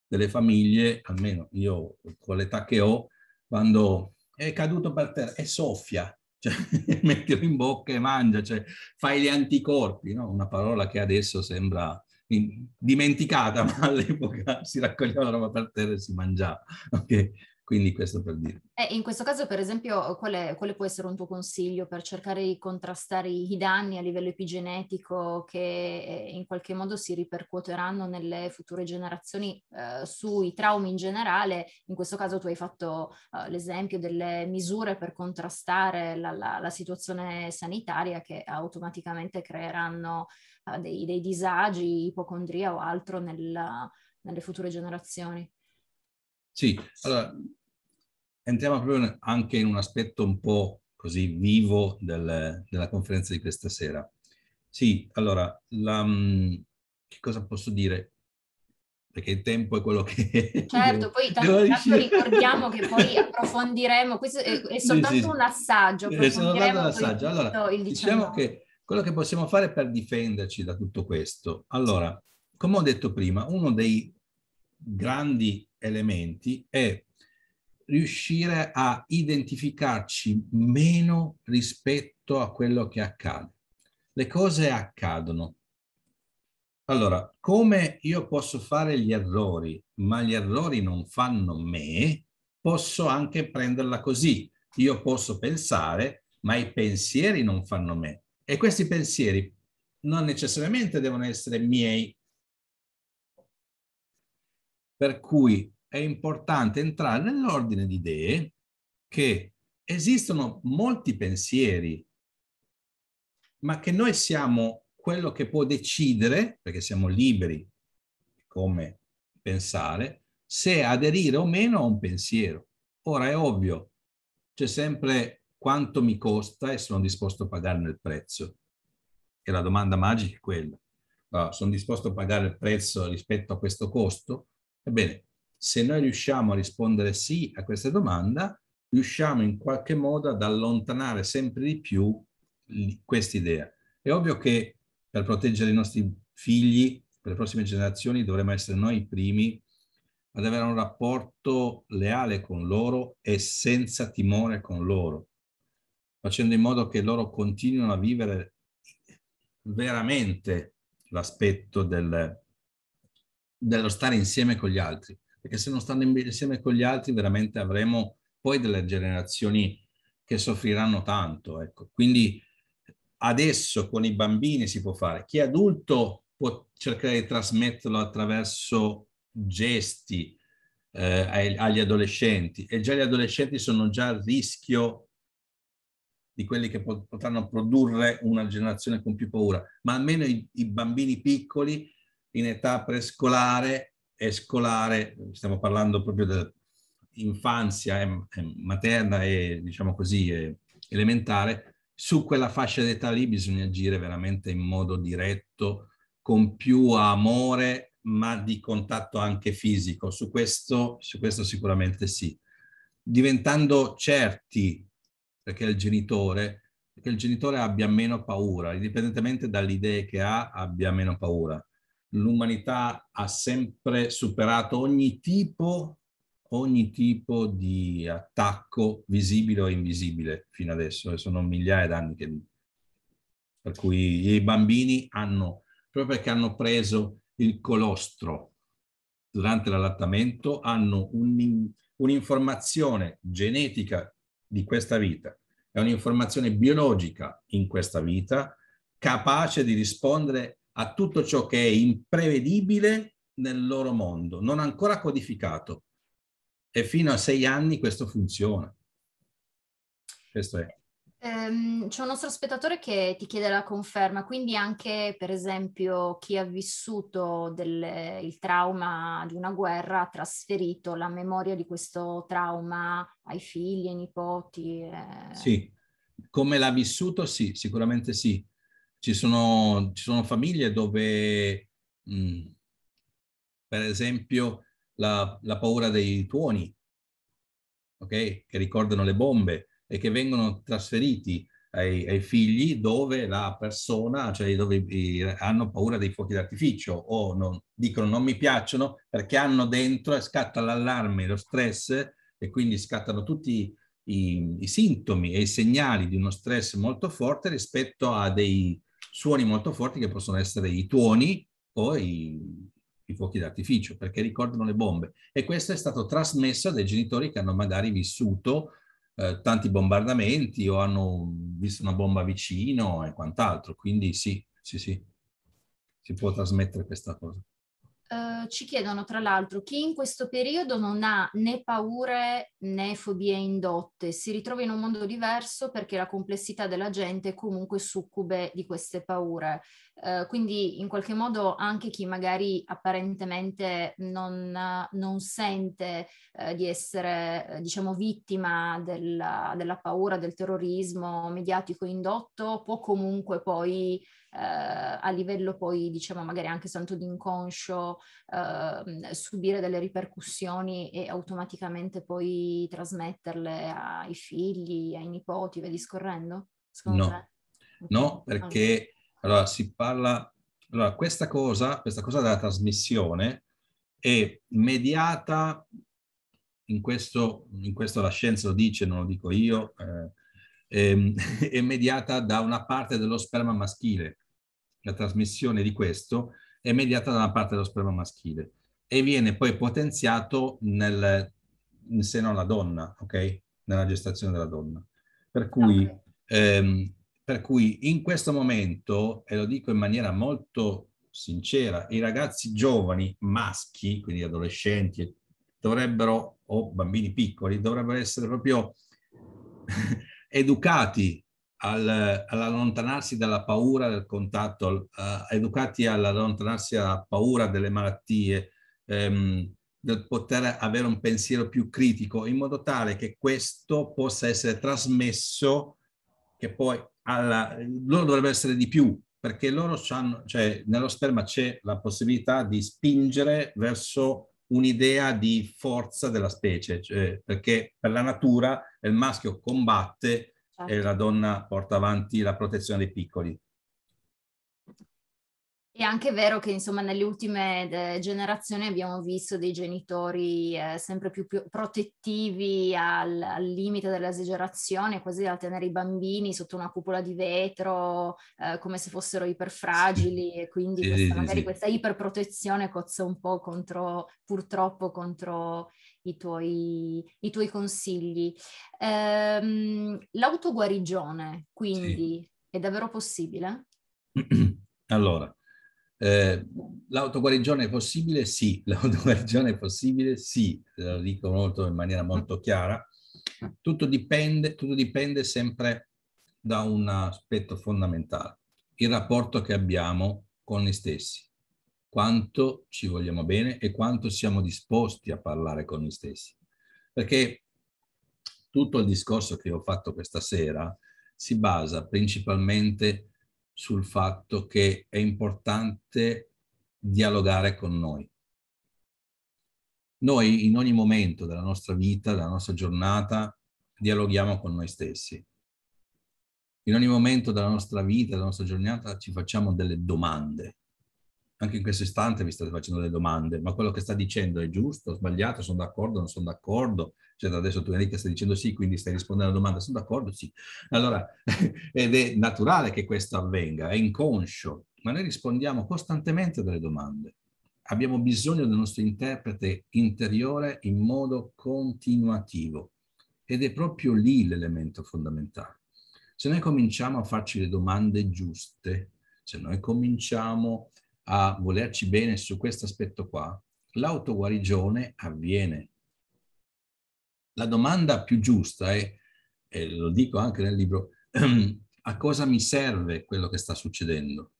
delle famiglie, almeno io con l'età che ho, quando è caduto per terra e soffia, cioè, mettilo in bocca e mangia, cioè, fai gli anticorpi, no? una parola che adesso sembra dimenticata, ma all'epoca si raccoglieva la roba per terra e si mangiava. Okay? Quindi questo per dire. Eh, in questo caso, per esempio, quale, quale, può essere un tuo consiglio per cercare di contrastare i danni a livello epigenetico che eh, in qualche modo si ripercuoteranno nelle future generazioni eh, sui traumi in generale? In questo caso tu hai fatto eh, l'esempio delle misure per contrastare la, la, la situazione sanitaria che automaticamente creeranno eh, dei, dei, disagi, ipocondria o altro nella, nelle future generazioni. Sì, allora entriamo proprio anche in un aspetto un po' così vivo del, della conferenza di questa sera. Sì, allora, la, mm, che cosa posso dire? Perché il tempo è quello che... Certo, poi tanto, tanto ricordiamo che poi approfondiremo, questo è, è soltanto sì, sì. un assaggio. È soltanto un assaggio. Allora, diciamo che quello che possiamo fare per difenderci da tutto questo. Allora, come ho detto prima, uno dei grandi elementi è riuscire a identificarci meno rispetto a quello che accade. Le cose accadono. Allora, come io posso fare gli errori, ma gli errori non fanno me, posso anche prenderla così. Io posso pensare, ma i pensieri non fanno me. E questi pensieri non necessariamente devono essere miei. Per cui è importante entrare nell'ordine di idee che esistono molti pensieri, ma che noi siamo quello che può decidere, perché siamo liberi come pensare, se aderire o meno a un pensiero. Ora è ovvio, c'è sempre quanto mi costa e sono disposto a pagarne il prezzo. E la domanda magica è quella. Allora, ah, sono disposto a pagare il prezzo rispetto a questo costo? Ebbene, se noi riusciamo a rispondere sì a questa domanda, riusciamo in qualche modo ad allontanare sempre di più questa idea. È ovvio che per proteggere i nostri figli, per le prossime generazioni, dovremmo essere noi i primi ad avere un rapporto leale con loro e senza timore con loro, facendo in modo che loro continuino a vivere veramente l'aspetto del, dello stare insieme con gli altri perché se non stanno insieme con gli altri veramente avremo poi delle generazioni che soffriranno tanto. Ecco. Quindi adesso con i bambini si può fare. Chi è adulto può cercare di trasmetterlo attraverso gesti eh, agli adolescenti e già gli adolescenti sono già a rischio di quelli che potranno produrre una generazione con più paura, ma almeno i, i bambini piccoli in età prescolare scolare, stiamo parlando proprio dell'infanzia eh, materna e diciamo così eh, elementare, su quella fascia d'età lì bisogna agire veramente in modo diretto, con più amore, ma di contatto anche fisico. Su questo, su questo sicuramente sì. Diventando certi, perché il genitore, che il genitore abbia meno paura, indipendentemente dalle idee che ha, abbia meno paura l'umanità ha sempre superato ogni tipo, ogni tipo di attacco visibile o invisibile fino adesso, e sono migliaia d'anni che... Per cui i bambini hanno, proprio perché hanno preso il colostro durante l'allattamento, hanno un, un'informazione genetica di questa vita, è un'informazione biologica in questa vita, capace di rispondere a tutto ciò che è imprevedibile nel loro mondo, non ancora codificato. E fino a sei anni questo funziona. Questo è. Ehm, c'è un nostro spettatore che ti chiede la conferma, quindi anche per esempio chi ha vissuto del, il trauma di una guerra ha trasferito la memoria di questo trauma ai figli, ai nipoti. Eh. Sì, come l'ha vissuto sì, sicuramente sì. Ci sono, ci sono famiglie dove, mh, mm, per esempio, la, la, paura dei tuoni, okay? che ricordano le bombe e che vengono trasferiti ai, ai figli dove la persona, cioè dove i, hanno paura dei fuochi d'artificio o non, dicono non mi piacciono perché hanno dentro, e scatta l'allarme, lo stress e quindi scattano tutti i, i sintomi e i segnali di uno stress molto forte rispetto a dei, suoni molto forti che possono essere i tuoni o i, i fuochi d'artificio, perché ricordano le bombe. E questo è stato trasmesso dai genitori che hanno magari vissuto eh, tanti bombardamenti o hanno visto una bomba vicino e quant'altro. Quindi sì, sì, sì, si può trasmettere questa cosa. Eh, ci chiedono tra l'altro chi in questo periodo non ha né paure né fobie indotte, si ritrova in un mondo diverso perché la complessità della gente è comunque succube di queste paure. Uhm, quindi in qualche modo anche chi magari apparentemente non, non sente uh, di essere uhm, diciamo vittima della, della, paura del terrorismo mediatico indotto può comunque poi uhm, a livello poi diciamo magari anche santo d'inconscio subire delle ripercussioni e automaticamente poi trasmetterle ai figli, ai nipoti, via discorrendo? no. No, perché allora, si parla... Allora, questa cosa, questa cosa della trasmissione è mediata, in questo, in questo la scienza lo dice, non lo dico io, eh, è, ehm, è mediata da una parte dello sperma maschile. La trasmissione di questo è mediata da una parte dello sperma maschile e viene poi potenziato nel, seno alla donna, ok? Nella gestazione della donna. Per cui okay. ehm, per cui in questo momento, e lo dico in maniera molto sincera, i ragazzi giovani, maschi, quindi adolescenti, dovrebbero, o bambini piccoli, dovrebbero essere proprio educati al, all'allontanarsi dalla paura del contatto, eh, educati all'allontanarsi dalla paura delle malattie, ehm, del poter avere un pensiero più critico, in modo tale che questo possa essere trasmesso, che poi alla, loro dovrebbero essere di più, perché loro hanno, cioè, nello sperma c'è la possibilità di spingere verso un'idea di forza della specie, cioè, perché per la natura il maschio combatte certo. e la donna porta avanti la protezione dei piccoli. È anche vero che insomma nelle ultime eh, generazioni abbiamo visto dei genitori eh, sempre più, più protettivi al, al, limite dell'esagerazione, quasi da tenere i bambini sotto una cupola di vetro eh, come se fossero iperfragili e quindi sì, questa, magari sì. questa iperprotezione cozza un po' contro, purtroppo contro i tuoi, i tuoi consigli. Ehm, l'autoguarigione quindi è davvero possibile? Allora, eh, l'autoguarigione è possibile? Sì, l'autoguarigione è possibile? Sì, lo dico molto, in maniera molto chiara. Tutto dipende, tutto dipende sempre da un aspetto fondamentale, il rapporto che abbiamo con noi stessi, quanto ci vogliamo bene e quanto siamo disposti a parlare con noi stessi. Perché tutto il discorso che ho fatto questa sera si basa principalmente sul fatto che è importante dialogare con noi. Noi in ogni momento della nostra vita, della nostra giornata, dialoghiamo con noi stessi. In ogni momento della nostra vita, della nostra giornata, ci facciamo delle domande. Anche in questo istante vi state facendo delle domande, ma quello che sta dicendo è giusto, sbagliato, sono d'accordo, non sono d'accordo, cioè, adesso tu Enrica stai dicendo sì, quindi stai rispondendo alla domanda, sono d'accordo, sì. Allora, ed è naturale che questo avvenga, è inconscio, ma noi rispondiamo costantemente a delle domande. Abbiamo bisogno del nostro interprete interiore in modo continuativo ed è proprio lì l'elemento fondamentale. Se noi cominciamo a farci le domande giuste, se noi cominciamo a volerci bene su questo aspetto qua, l'autoguarigione avviene la domanda più giusta è, e lo dico anche nel libro, ehm, a cosa mi serve quello che sta succedendo?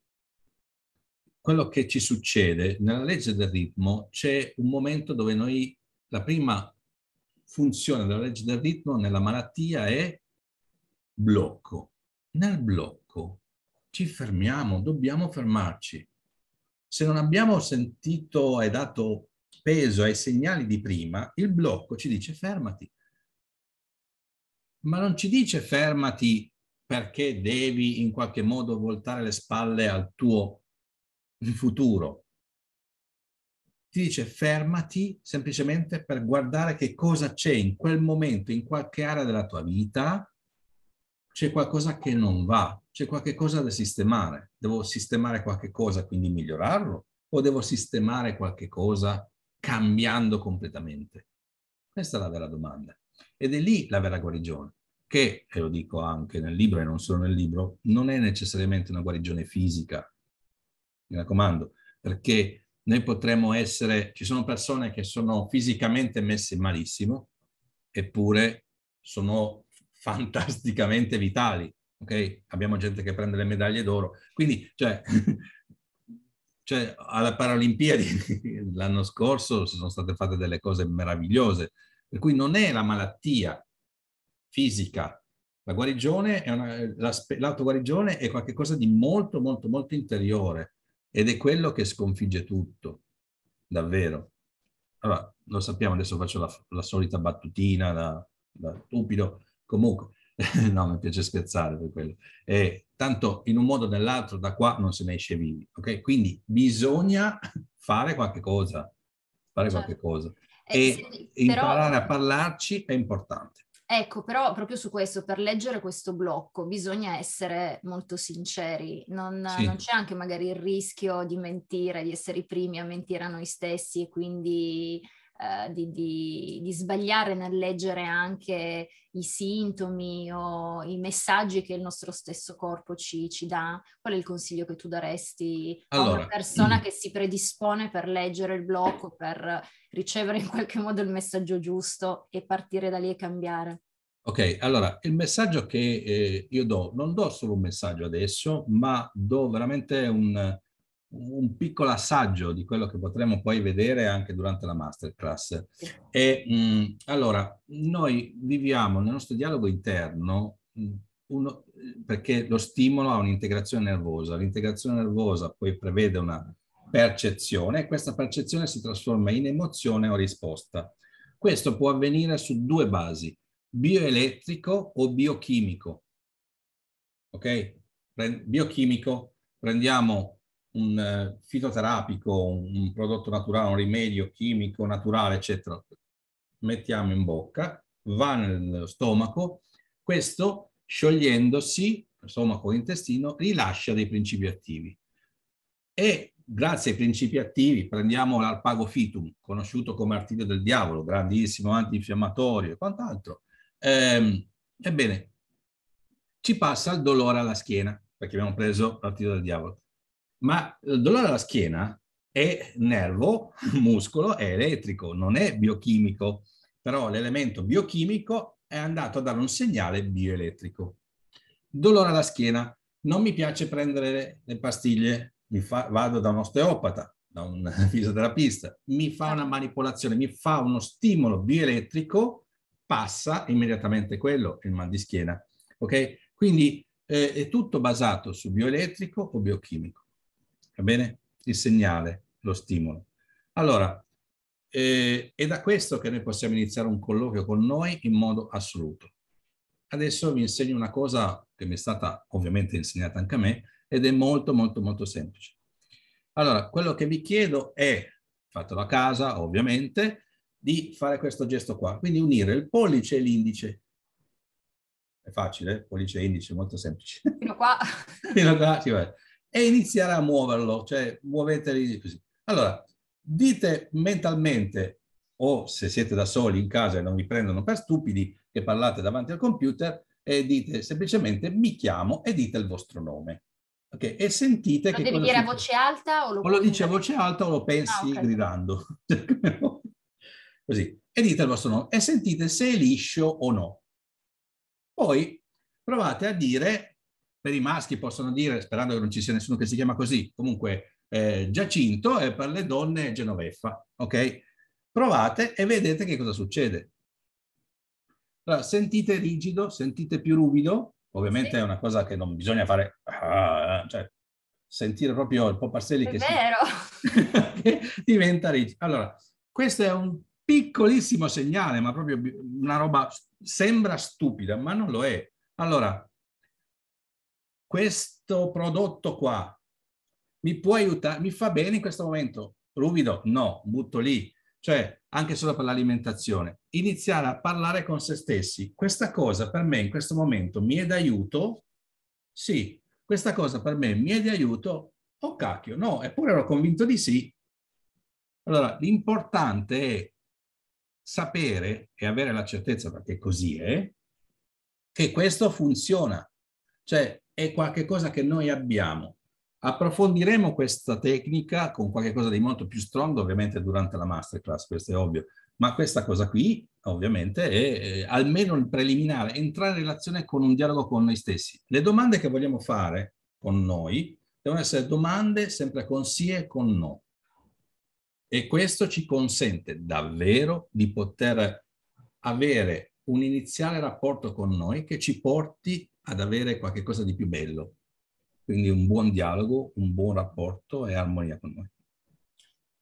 Quello che ci succede nella legge del ritmo c'è un momento dove noi, la prima funzione della legge del ritmo nella malattia è blocco. Nel blocco ci fermiamo, dobbiamo fermarci. Se non abbiamo sentito e dato peso ai segnali di prima, il blocco ci dice fermati. Ma non ci dice fermati perché devi in qualche modo voltare le spalle al tuo futuro. Ti dice fermati semplicemente per guardare che cosa c'è in quel momento, in qualche area della tua vita, c'è qualcosa che non va, c'è qualche cosa da sistemare. Devo sistemare qualche cosa, quindi migliorarlo, o devo sistemare qualche cosa cambiando completamente? Questa è la vera domanda. Ed è lì la vera guarigione, che, e lo dico anche nel libro e non solo nel libro, non è necessariamente una guarigione fisica, mi raccomando, perché noi potremmo essere, ci sono persone che sono fisicamente messe malissimo, eppure sono fantasticamente vitali, ok? Abbiamo gente che prende le medaglie d'oro, quindi, cioè, Cioè, alla Paralimpiadi l'anno scorso sono state fatte delle cose meravigliose, per cui non è la malattia fisica, la guarigione è una, l'autoguarigione è qualcosa di molto, molto, molto interiore ed è quello che sconfigge tutto, davvero. Allora, lo sappiamo, adesso faccio la, la solita battutina da stupido, comunque no, mi piace scherzare per quello. E tanto in un modo o nell'altro da qua non se ne esce vivi, ok? Quindi bisogna fare qualche cosa, fare certo. qualche cosa. Eh, e sì, imparare però... a parlarci è importante. Ecco, però proprio su questo, per leggere questo blocco bisogna essere molto sinceri, non, sì. non, c'è anche magari il rischio di mentire, di essere i primi a mentire a noi stessi e quindi eh, di, di, di, sbagliare nel leggere anche i sintomi o i messaggi che il nostro stesso corpo ci, ci dà? Qual è il consiglio che tu daresti allora, a una persona mm. che si predispone per leggere il blocco, per ricevere in qualche modo il messaggio giusto e partire da lì e cambiare? Ok, allora il messaggio che eh, io do, non do solo un messaggio adesso, ma do veramente un, un piccolo assaggio di quello che potremo poi vedere anche durante la masterclass. E, mh, mm, allora, noi viviamo nel nostro dialogo interno mh, mm, uno, perché lo stimolo ha un'integrazione nervosa, l'integrazione nervosa poi prevede una percezione e questa percezione si trasforma in emozione o risposta. Questo può avvenire su due basi, bioelettrico o biochimico. Ok? Biochimico, prendiamo un eh, fitoterapico, un prodotto naturale, un rimedio chimico naturale, eccetera, mettiamo in bocca, va nello stomaco, questo sciogliendosi, stomaco e intestino, rilascia dei principi attivi. E grazie ai principi attivi prendiamo l'alpago fitum, conosciuto come artiglio del diavolo, grandissimo antinfiammatorio e quant'altro. Ehm, ebbene, ci passa il dolore alla schiena, perché abbiamo preso l'artiglio del diavolo ma il eh, dolore alla schiena è nervo, muscolo, è elettrico, non è biochimico, però l'elemento biochimico è andato a dare un segnale bioelettrico. Dolore alla schiena, non mi piace prendere le pastiglie, fa, vado da un osteopata, da un fisioterapista, mi fa una manipolazione, mi fa uno stimolo bioelettrico, passa immediatamente quello, il mal di schiena. Ok? Quindi eh, è tutto basato su bioelettrico o biochimico va bene? Il segnale, lo stimolo. Allora, eh, è da questo che noi possiamo iniziare un colloquio con noi in modo assoluto. Adesso vi insegno una cosa che mi è stata ovviamente insegnata anche a me ed è molto molto molto semplice. Allora, quello che vi chiedo è, fatelo a casa ovviamente, di fare questo gesto qua, quindi unire il pollice e l'indice. È facile, pollice e indice, molto semplice. Fino qua. Fino qua, sì, e iniziare a muoverlo, cioè muovetevi così. Allora, dite mentalmente, o se siete da soli in casa e non vi prendono per stupidi, che parlate davanti al computer, e dite semplicemente mi chiamo e dite il vostro nome. Okay. E sentite lo che... Lo devi dire a voce alta o lo... O lo dici a voce alta o lo pensi ah, okay. gridando. Cioè, così. E dite il vostro nome e sentite se è liscio o no. Poi provate a dire per i maschi possono dire, sperando che non ci sia nessuno che si chiama così, comunque eh, Giacinto e per le donne Genoveffa, ok? Provate e vedete che cosa succede. Allora, sentite rigido, sentite più ruvido, ovviamente sì. è una cosa che non bisogna fare, ah, eh, cioè sentire proprio il Poparselli che, si... che diventa rigido. Allora, questo è un piccolissimo segnale, ma proprio una roba sembra stupida, ma non lo è. Allora, questo prodotto qua mi può aiutare, mi fa bene in questo momento? Ruvido? No, butto lì. Cioè, anche solo per l'alimentazione. Iniziare a parlare con se stessi. Questa cosa per me in questo momento mi è d'aiuto? Sì. Questa cosa per me mi è di aiuto? Oh cacchio, no. Eppure ero convinto di sì. Allora, l'importante è sapere e avere la certezza, perché così è, che questo funziona. Cioè, è qualcosa che noi abbiamo. Approfondiremo questa tecnica con qualcosa di molto più strong, ovviamente durante la masterclass, questo è ovvio, ma questa cosa qui, ovviamente, è eh, almeno il preliminare, entrare in relazione con un dialogo con noi stessi. Le domande che vogliamo fare con noi devono essere domande sempre con sì e con no. E questo ci consente davvero di poter avere un iniziale rapporto con noi che ci porti ad avere qualcosa di più bello. Quindi un buon dialogo, un buon rapporto e armonia con noi.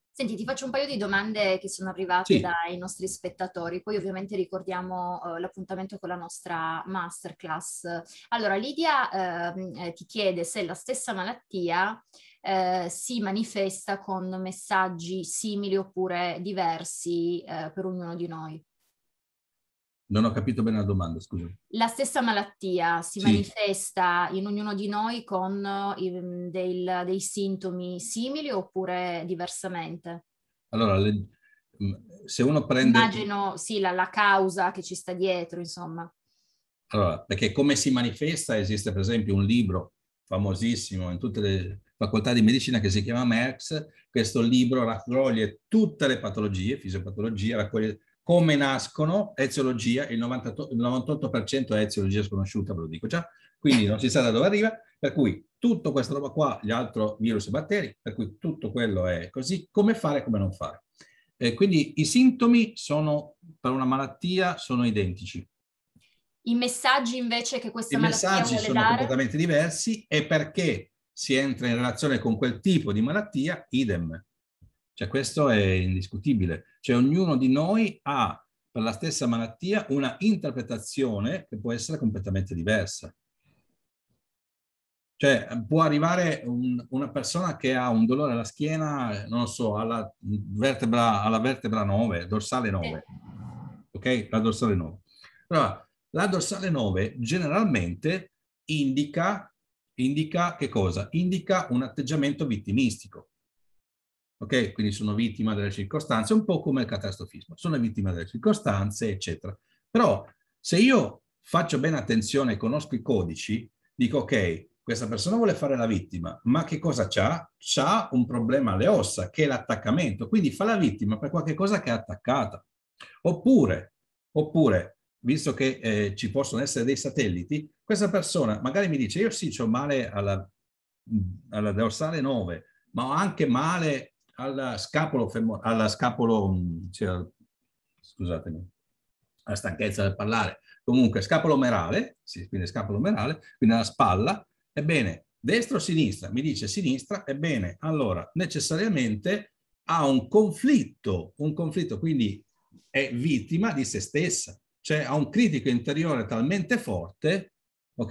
Senti, ti faccio un paio di domande che sono arrivate sì. dai nostri spettatori, poi ovviamente ricordiamo uh, l'appuntamento con la nostra masterclass. Allora, Lidia uh, ti chiede se la stessa malattia uh, si manifesta con messaggi simili oppure diversi per ognuno di noi. Non ho capito bene la domanda, scusa. La stessa malattia si sì. manifesta in ognuno di noi con um, dei sintomi simili oppure diversamente? Allora, le, mm, se uno prende... Immagino, sì, la, la, causa che ci sta dietro, insomma. Allora, perché come si manifesta esiste per esempio un libro famosissimo in tutte le facoltà di medicina che si chiama Merx, questo libro raccoglie tutte le patologie, fisiopatologie, raccoglie come nascono, eziologia, il 98%, è eziologia sconosciuta, ve lo dico già, quindi non si sa da dove arriva, per cui tutta questa roba qua, gli altri virus e batteri, per cui tutto quello è così, come fare e come non fare. Eh, quindi i sintomi sono, per una malattia sono identici. I messaggi invece che questa I malattia vuole dare? I messaggi sono completamente diversi e perché si entra in relazione con quel tipo di malattia, idem. Cioè questo è indiscutibile. Cioè ognuno di noi ha per la stessa malattia una interpretazione che può essere completamente diversa. Cioè può arrivare un, una persona che ha un dolore alla schiena, non lo so, alla vertebra, alla vertebra 9, dorsale 9. Ok? La dorsale 9. Allora, la dorsale 9 generalmente indica, indica che cosa? Indica un atteggiamento vittimistico ok? Quindi sono vittima delle circostanze, un po' come il catastrofismo, sono vittima delle circostanze, eccetera. Però se io faccio bene attenzione e conosco i codici, dico ok, questa persona vuole fare la vittima, ma che cosa c'ha? C'ha un problema alle ossa, che è l'attaccamento, quindi fa la vittima per qualche cosa che è attaccata. Oppure, oppure visto che eh, ci possono essere dei satelliti, questa persona magari mi dice io sì, ho male alla, alla dorsale 9, ma ho anche male alla scapolo, femo, alla scapolo mm, cioè, scusatemi, la stanchezza del parlare, comunque scapolo merale, sì, quindi scapolo merale, quindi alla spalla, ebbene, destra o sinistra? Mi dice sinistra, ebbene, allora necessariamente ha un conflitto, un conflitto, quindi è vittima di se stessa, cioè ha un critico interiore talmente forte, ok,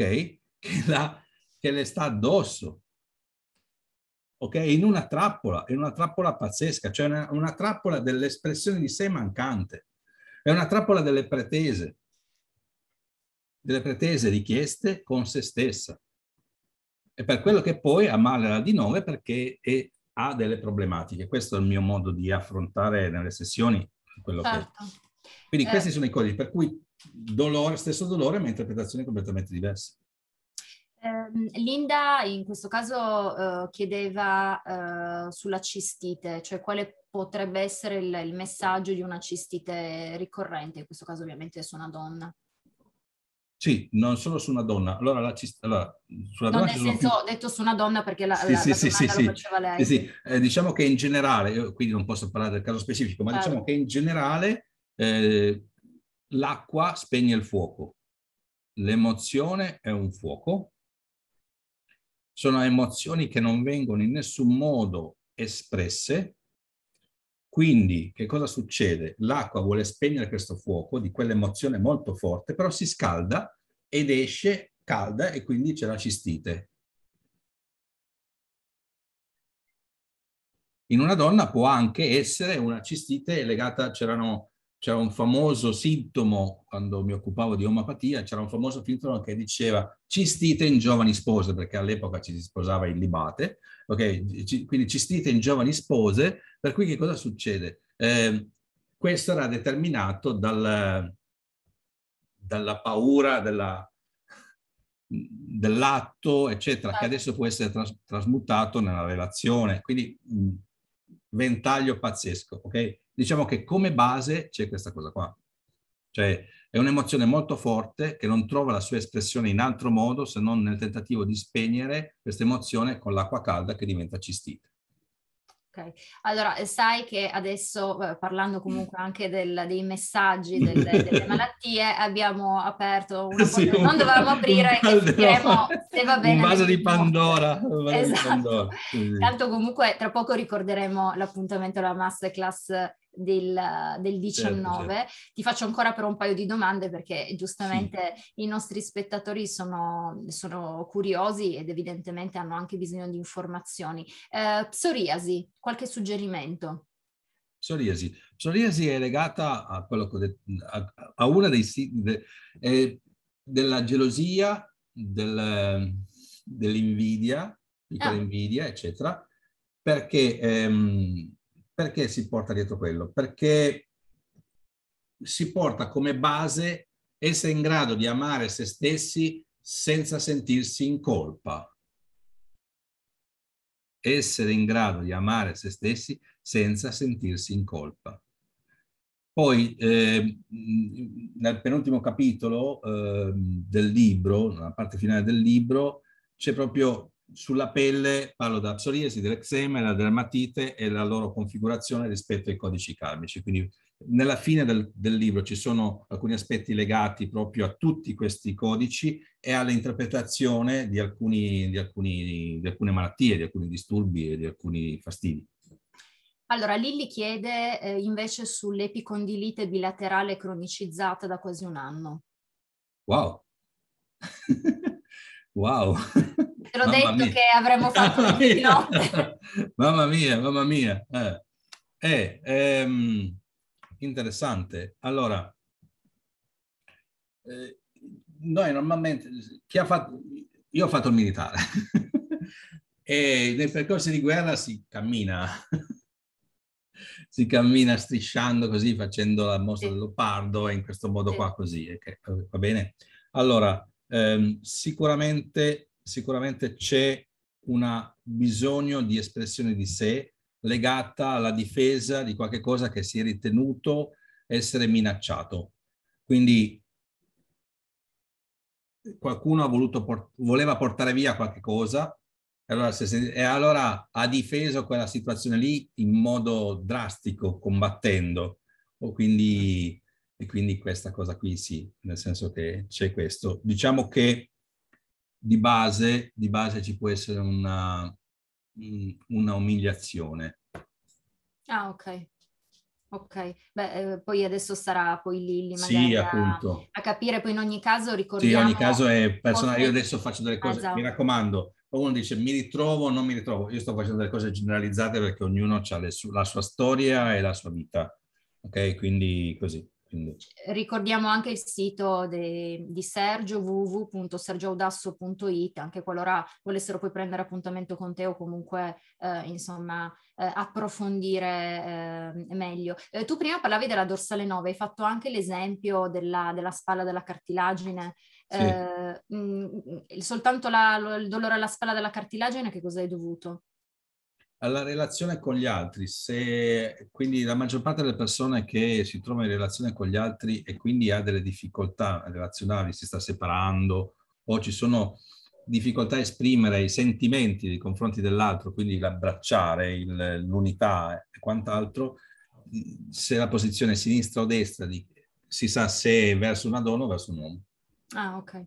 che, la, che le sta addosso, ok? In una trappola, in una trappola pazzesca, cioè una, una trappola dell'espressione di sé mancante, è una trappola delle pretese, delle pretese richieste con se stessa. E per quello che poi ha la di 9 perché è, ha delle problematiche. Questo è il mio modo di affrontare nelle sessioni quello certo. che... Quindi eh. questi sono i codici, per cui dolore, stesso dolore, ma interpretazioni completamente diverse. Mm, Linda in questo caso uh, chiedeva uh, sulla cistite, cioè quale potrebbe essere il, il, messaggio di una cistite ricorrente, in questo caso ovviamente su una donna. Sì, non solo su una donna. Allora, la cist- allora, sulla no, donna nel senso, ho più... detto su una donna perché la, sì, la, sì, la sì, sì, sì. lei. Sì, eh, sì. Eh, diciamo che in generale, quindi non posso parlare del caso specifico, ma diciamo certo. diciamo che in generale eh, l'acqua spegne il fuoco, l'emozione è un fuoco, sono emozioni che non vengono in nessun modo espresse. Quindi che cosa succede? L'acqua vuole spegnere questo fuoco di quell'emozione molto forte, però si scalda ed esce calda e quindi c'è la cistite. In una donna può anche essere una cistite legata, c'erano c'era un famoso sintomo, quando mi occupavo di omopatia, c'era un famoso sintomo che diceva cistite in giovani spose, perché all'epoca ci si sposava in libate, ok? C- quindi cistite in giovani spose, per cui che cosa succede? Eh, questo era determinato dal, dalla paura della, dell'atto, eccetera, che adesso può essere tras- trasmutato nella relazione. Quindi mh, ventaglio pazzesco, ok? diciamo che come base c'è questa cosa qua. Cioè è un'emozione molto forte che non trova la sua espressione in altro modo se non nel tentativo di spegnere questa emozione con l'acqua calda che diventa cistite. Okay. Allora, sai che adesso, eh, parlando comunque anche del, dei messaggi, delle, delle, malattie, abbiamo aperto una sì, un, non dovevamo aprire, diremo se va bene. Un vaso di Pandora. Vaso esatto. Di Pandora. Sì. Tanto comunque tra poco ricorderemo l'appuntamento alla masterclass del, del 19. Certo, certo. Ti faccio ancora però un paio di domande perché giustamente sì. i nostri spettatori sono, sono, curiosi ed evidentemente hanno anche bisogno di informazioni. Eh, psoriasi, qualche suggerimento? Psoriasi. Psoriasi è legata a, quello che ho detto, a, a una dei de, eh, della gelosia, del, dell'invidia, ah. invidia, eccetera, perché ehm, perché si porta dietro quello? Perché si porta come base essere in grado di amare se stessi senza sentirsi in colpa. Essere in grado di amare se stessi senza sentirsi in colpa. Poi eh, nel penultimo capitolo eh, del libro, nella parte finale del libro, c'è proprio sulla pelle, parlo della psoriasi, dell'eczema, della dermatite e la loro configurazione rispetto ai codici karmici. Quindi nella fine del, del, libro ci sono alcuni aspetti legati proprio a tutti questi codici e all'interpretazione di, alcuni, di, alcuni, di alcune malattie, di alcuni disturbi e di alcuni fastidi. Allora, Lilli chiede eh, invece sull'epicondilite bilaterale cronicizzata da quasi un anno. Wow! wow! Te l'ho mamma detto mia. che avremmo fatto mamma di notte. mamma mia, mamma mia. Eh, eh, ehm, interessante. Allora, eh, noi normalmente, chi ha fatto, io ho fatto il militare e nei percorsi di guerra si cammina, si cammina strisciando così, facendo la mostra del leopardo in questo modo qua così, okay, va bene? Allora, ehm, sicuramente sicuramente c'è un bisogno di espressione di sé legata alla difesa di qualche cosa che si è ritenuto essere minacciato. Quindi qualcuno ha voluto, voleva portare via qualche cosa e allora, si, e allora, ha difeso quella situazione lì in modo drastico, combattendo. O quindi, e quindi questa cosa qui sì, nel senso che c'è questo. Diciamo che di base, di base ci può essere una, una umiliazione. Ah, ok. Ok, beh, eh, poi adesso sarà poi Lilli sì, a, a, capire, poi in ogni caso ricordiamo... Sì, in ogni caso è personale, io adesso faccio delle cose, esatto. mi raccomando, qualcuno dice mi ritrovo o non mi ritrovo, io sto facendo delle cose generalizzate perché ognuno ha su- la sua storia e la sua vita, ok? Quindi così. Quindi. Ricordiamo anche il sito de, di Sergio www.sergiaudasso.it, anche qualora volessero poi prendere appuntamento con te o comunque eh, insomma eh, approfondire eh, meglio. Eh, tu prima parlavi della dorsale 9, hai fatto anche l'esempio della, della spalla della cartilagine. Sì. Mh, eh, mm, soltanto la, il dolore alla spalla della cartilagine, che cosa hai dovuto? alla relazione con gli altri, se quindi la maggior parte delle persone che si trova in relazione con gli altri e quindi ha delle difficoltà relazionali, si sta separando o ci sono difficoltà a esprimere i sentimenti nei confronti dell'altro, quindi l'abbracciare, l'unità e quant'altro, se la posizione è sinistra o destra, di, si sa se è verso una donna o verso un uomo. Ah, ok.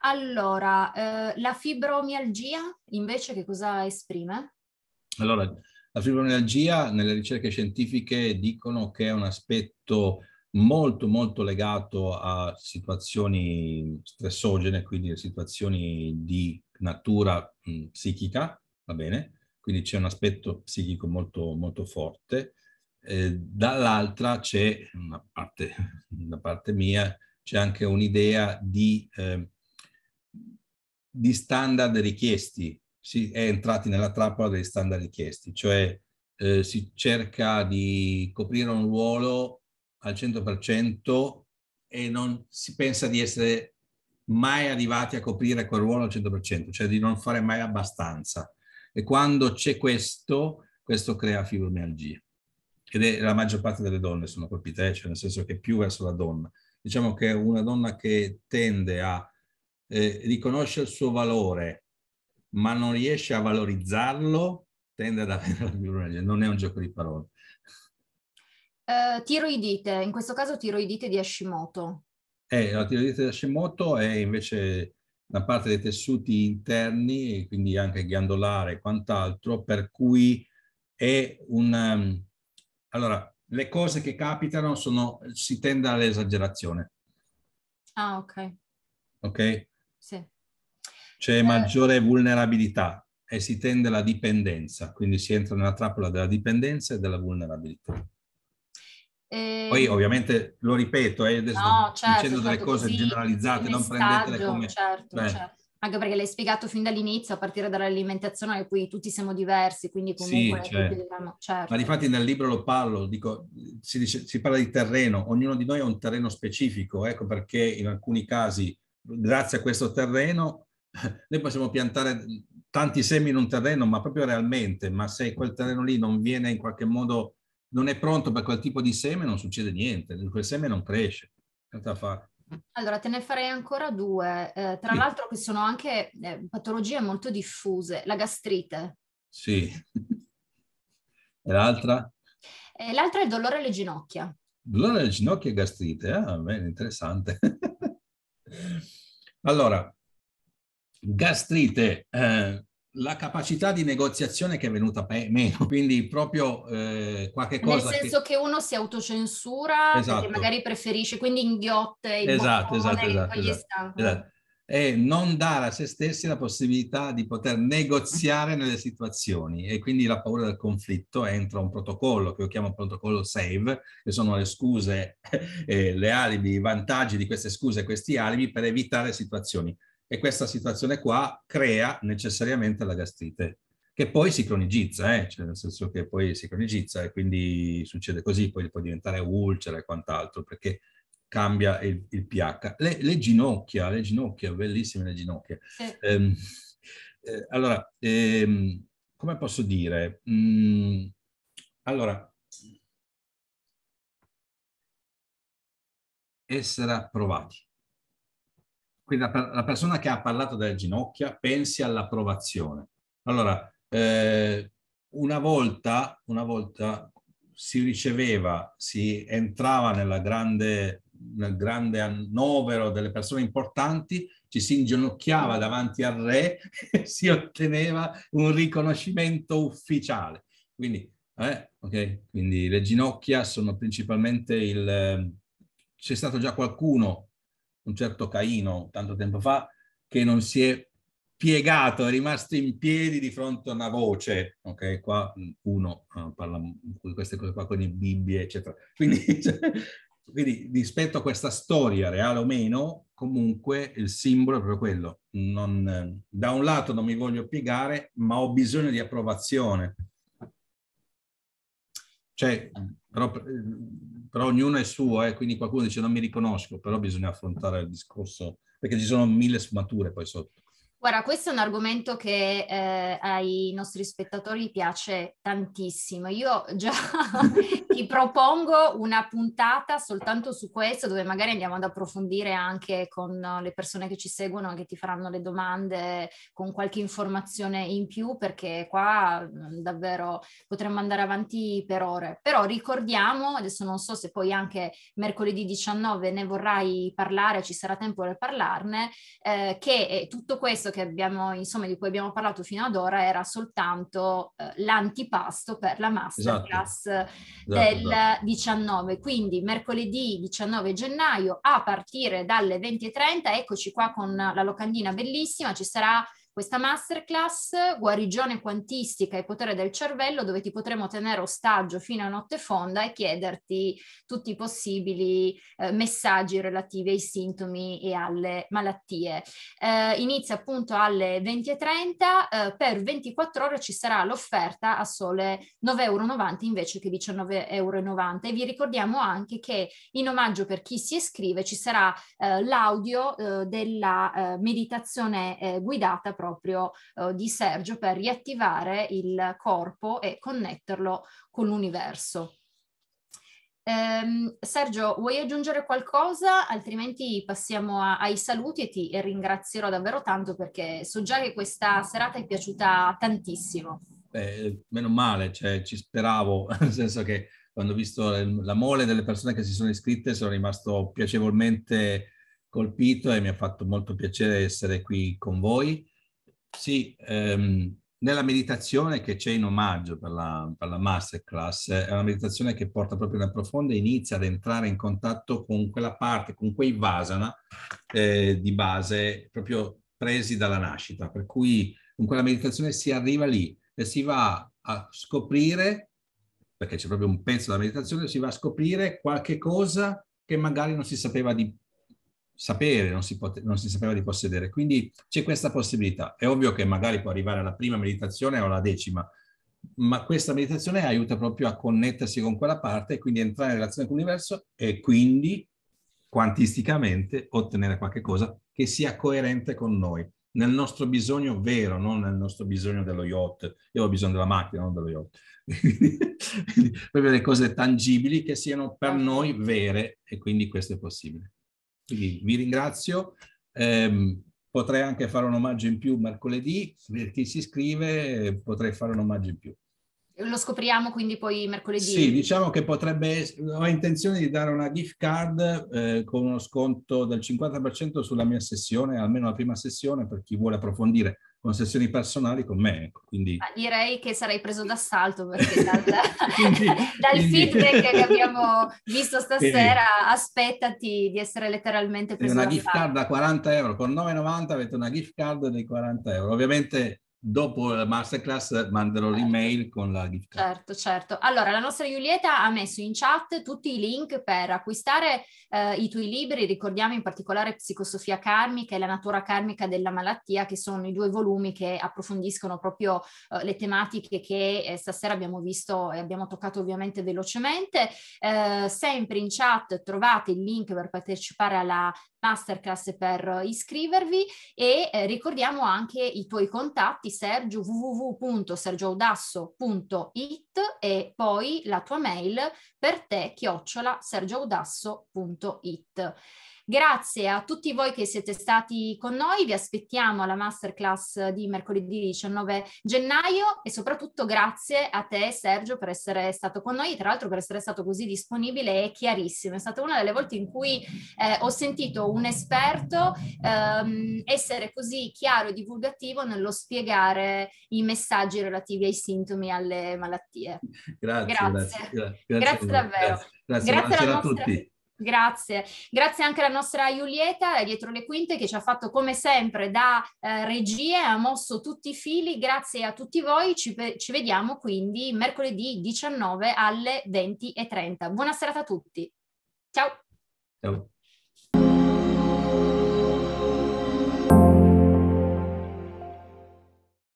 Allora, eh, la fibromialgia invece che cosa esprime? Allora, la fibromialgia nelle ricerche scientifiche dicono che è un aspetto molto molto legato a situazioni stressogene, quindi a situazioni di natura mh, psichica, va bene? Quindi c'è un aspetto psichico molto molto forte. Eh, dall'altra c'è, da parte, parte, mia, c'è anche un'idea di, eh, di standard richiesti si è entrati nella trappola degli standard richiesti, cioè eh, si cerca di coprire un ruolo al 100% e non si pensa di essere mai arrivati a coprire quel ruolo al 100%, cioè di non fare mai abbastanza. E quando c'è questo, questo crea fibromialgia. Ed è la maggior parte delle donne sono colpite, eh, cioè nel senso che più verso la donna. Diciamo che una donna che tende a eh, riconoscere il suo valore, ma non riesce a valorizzarlo, tende ad avere la plurale, non è un gioco di parole. Uh, eh, tiroidite, in questo caso tiroidite di Hashimoto. Eh, la tiroidite di Hashimoto è invece una parte dei tessuti interni, quindi anche ghiandolare e quant'altro, per cui è un... Ehm, allora, le cose che capitano sono, si tende all'esagerazione. Ah, ok. Ok? Sì c'è eh. maggiore vulnerabilità e si tende alla dipendenza, quindi si entra nella trappola della dipendenza e della vulnerabilità. E... Ehm, Poi ovviamente lo ripeto, eh, adesso no, certo, dicendo certo, delle cose così, generalizzate, non prendetele come... Certo, Beh. certo anche perché l'hai spiegato fin dall'inizio, a partire dall'alimentazione, che tutti siamo diversi, quindi comunque... Sì, certo. Diciamo, certo. Ma infatti nel libro lo parlo, dico, si, dice, si, parla di terreno, ognuno di noi ha un terreno specifico, ecco perché in alcuni casi, grazie a questo terreno, noi possiamo piantare tanti semi in un terreno, ma proprio realmente, ma se quel terreno lì non viene in qualche modo, non è pronto per quel tipo di seme, non succede niente, quel seme non cresce. Allora, te ne farei ancora due, eh, tra sì. l'altro che sono anche eh, patologie molto diffuse, la gastrite. Sì. e l'altra? E eh, l'altra è il dolore alle ginocchia. Dolore alle ginocchia e gastrite, ah, bene, interessante. allora, Gastrite, eh, la capacità di negoziazione che è venuta meno, quindi proprio eh, qualche cosa... Nel senso che... che uno si autocensura esatto. perché magari preferisce, quindi inghiotte il esatto, bottone, esatto, esatto, esatto. esatto, E non dare a se stessi la possibilità di poter negoziare nelle situazioni e quindi la paura del conflitto entra un protocollo che io chiamo protocollo SAVE, che sono le scuse, eh, le alibi, i vantaggi di queste scuse e questi alibi per evitare situazioni e questa situazione qua crea necessariamente la gastrite, che poi si cronicizza, eh? cioè nel senso che poi si cronicizza e quindi succede così, poi può diventare ulcera e quant'altro, perché cambia il, il pH. Le, le, ginocchia, le ginocchia, bellissime le ginocchia. Sì. Eh, eh, allora, ehm, come posso dire? Mm, allora, essere approvati. Quindi la, la, persona che ha parlato delle ginocchia pensi all'approvazione. Allora, eh, una, volta, una volta si riceveva, si entrava nella grande, nel grande annovero delle persone importanti, ci si inginocchiava davanti al re e si otteneva un riconoscimento ufficiale. Quindi, eh, okay, quindi le ginocchia sono principalmente il... Eh, c'è stato già qualcuno un certo Caino tanto tempo fa, che non si è piegato, è rimasto in piedi di fronte a una voce, ok? Qua mm, uno eh, parla di queste cose qua con i Bibbie, eccetera. Quindi, cioè, quindi, rispetto a questa storia, reale o meno, comunque il simbolo è proprio quello. Non, da un lato non mi voglio piegare, ma ho bisogno di approvazione. Cioè, però, eh, però ognuno è suo, eh, quindi qualcuno dice non mi riconosco, però bisogna affrontare il discorso, perché ci sono mille sfumature poi sotto. Guarda, questo è un argomento che eh, ai nostri spettatori piace tantissimo. Io già ti propongo una puntata soltanto su questo, dove magari andiamo ad approfondire anche con le persone che ci seguono, che ti faranno le domande con qualche informazione in più, perché qua mm, davvero potremmo andare avanti per ore. Però ricordiamo, adesso non so se poi anche mercoledì 19 ne vorrai parlare, ci sarà tempo per parlarne, eh, che eh, tutto questo che abbiamo, insomma, di cui abbiamo parlato fino ad ora era soltanto eh, l'antipasto per la masterclass esatto. esatto del esatto. 19. Quindi mercoledì 19 gennaio a partire dalle 20.30, eccoci qua con la locandina bellissima, ci sarà questa masterclass guarigione quantistica e potere del cervello dove ti potremo tenere ostaggio fino a notte fonda e chiederti tutti i possibili eh, messaggi relativi ai sintomi e alle malattie. Eh, inizia appunto alle 20.30, eh, per 24 ore ci sarà l'offerta a sole 9,90 euro invece che 19,90 euro e vi ricordiamo anche che in omaggio per chi si iscrive ci sarà eh, l'audio eh, della eh, meditazione guidata proprio eh, di Sergio per riattivare il corpo e connetterlo con l'universo. Ehm, Sergio, vuoi aggiungere qualcosa? Altrimenti passiamo a, ai saluti e ti ringrazierò davvero tanto perché so già che questa serata è piaciuta tantissimo. Eh, meno male, cioè, ci speravo, nel senso che quando ho visto la mole delle persone che si sono iscritte sono rimasto piacevolmente colpito e mi ha fatto molto piacere essere qui con voi sì, ehm, nella meditazione che c'è in omaggio per la, per la, masterclass, è una meditazione che porta proprio una profonda e inizia ad entrare in contatto con quella parte, con quei vasana eh, di base proprio presi dalla nascita. Per cui con quella meditazione si arriva lì e si va a scoprire, perché c'è proprio un pezzo della meditazione, si va a scoprire qualche cosa che magari non si sapeva di sapere, non si, pote- non si sapeva di possedere. Quindi c'è questa possibilità. È ovvio che magari può arrivare alla prima meditazione o alla decima, ma questa meditazione aiuta proprio a connettersi con quella parte e quindi entrare in relazione con l'universo e quindi quantisticamente ottenere qualcosa che sia coerente con noi, nel nostro bisogno vero, non nel nostro bisogno dello yacht. Io ho bisogno della macchina, non dello yacht. quindi, proprio le cose tangibili che siano per esatto. noi vere e quindi questo è possibile. Quindi vi ringrazio. Eh, potrei anche fare un omaggio in più mercoledì, per chi si iscrive potrei fare un omaggio in più. Lo scopriamo quindi poi mercoledì? Sì, diciamo che potrebbe, ho intenzione di dare una gift card eh, con uno sconto del 50% sulla mia sessione, almeno la prima sessione, per chi vuole approfondire con sessioni personali con me. Ecco, quindi... Ma direi che sarei preso d'assalto perché dal, quindi, dal quindi... feedback che abbiamo visto stasera aspettati di essere letteralmente preso d'assalto. Una gift card da 40 euro, con 9,90 avete una gift card dei 40 euro. Ovviamente dopo la masterclass manderò certo. l'email con la gift card. Certo, certo. Allora, la nostra Giulietta ha messo in chat tutti i link per acquistare eh, i tuoi libri, ricordiamo in particolare Psicosofia Karmica e La natura karmica della malattia, che sono i due volumi che approfondiscono proprio eh, le tematiche che eh, stasera abbiamo visto e abbiamo toccato ovviamente velocemente. Eh, sempre in chat trovate il link per partecipare alla masterclass per iscrivervi e eh, ricordiamo anche i tuoi contatti Sergio www.sergioudasso.it e poi la tua mail per te chiocciola sergioaudasso.it Grazie a tutti voi che siete stati con noi, vi aspettiamo alla masterclass di mercoledì 19 gennaio e soprattutto grazie a te Sergio per essere stato con noi, tra l'altro per essere stato così disponibile e chiarissimo. È stata una delle volte in cui eh, ho sentito un esperto ehm, essere così chiaro e divulgativo nello spiegare i messaggi relativi ai sintomi e alle malattie. Grazie, grazie, grazie, grazie, grazie davvero. Grazie, grazie, grazie a tutti. Grazie, grazie anche alla nostra Giulietta dietro le quinte che ci ha fatto come sempre da eh, regia, ha mosso tutti i fili, grazie a tutti voi, ci, ci vediamo quindi mercoledì 19 alle 20.30. Buona serata a tutti, ciao! ciao.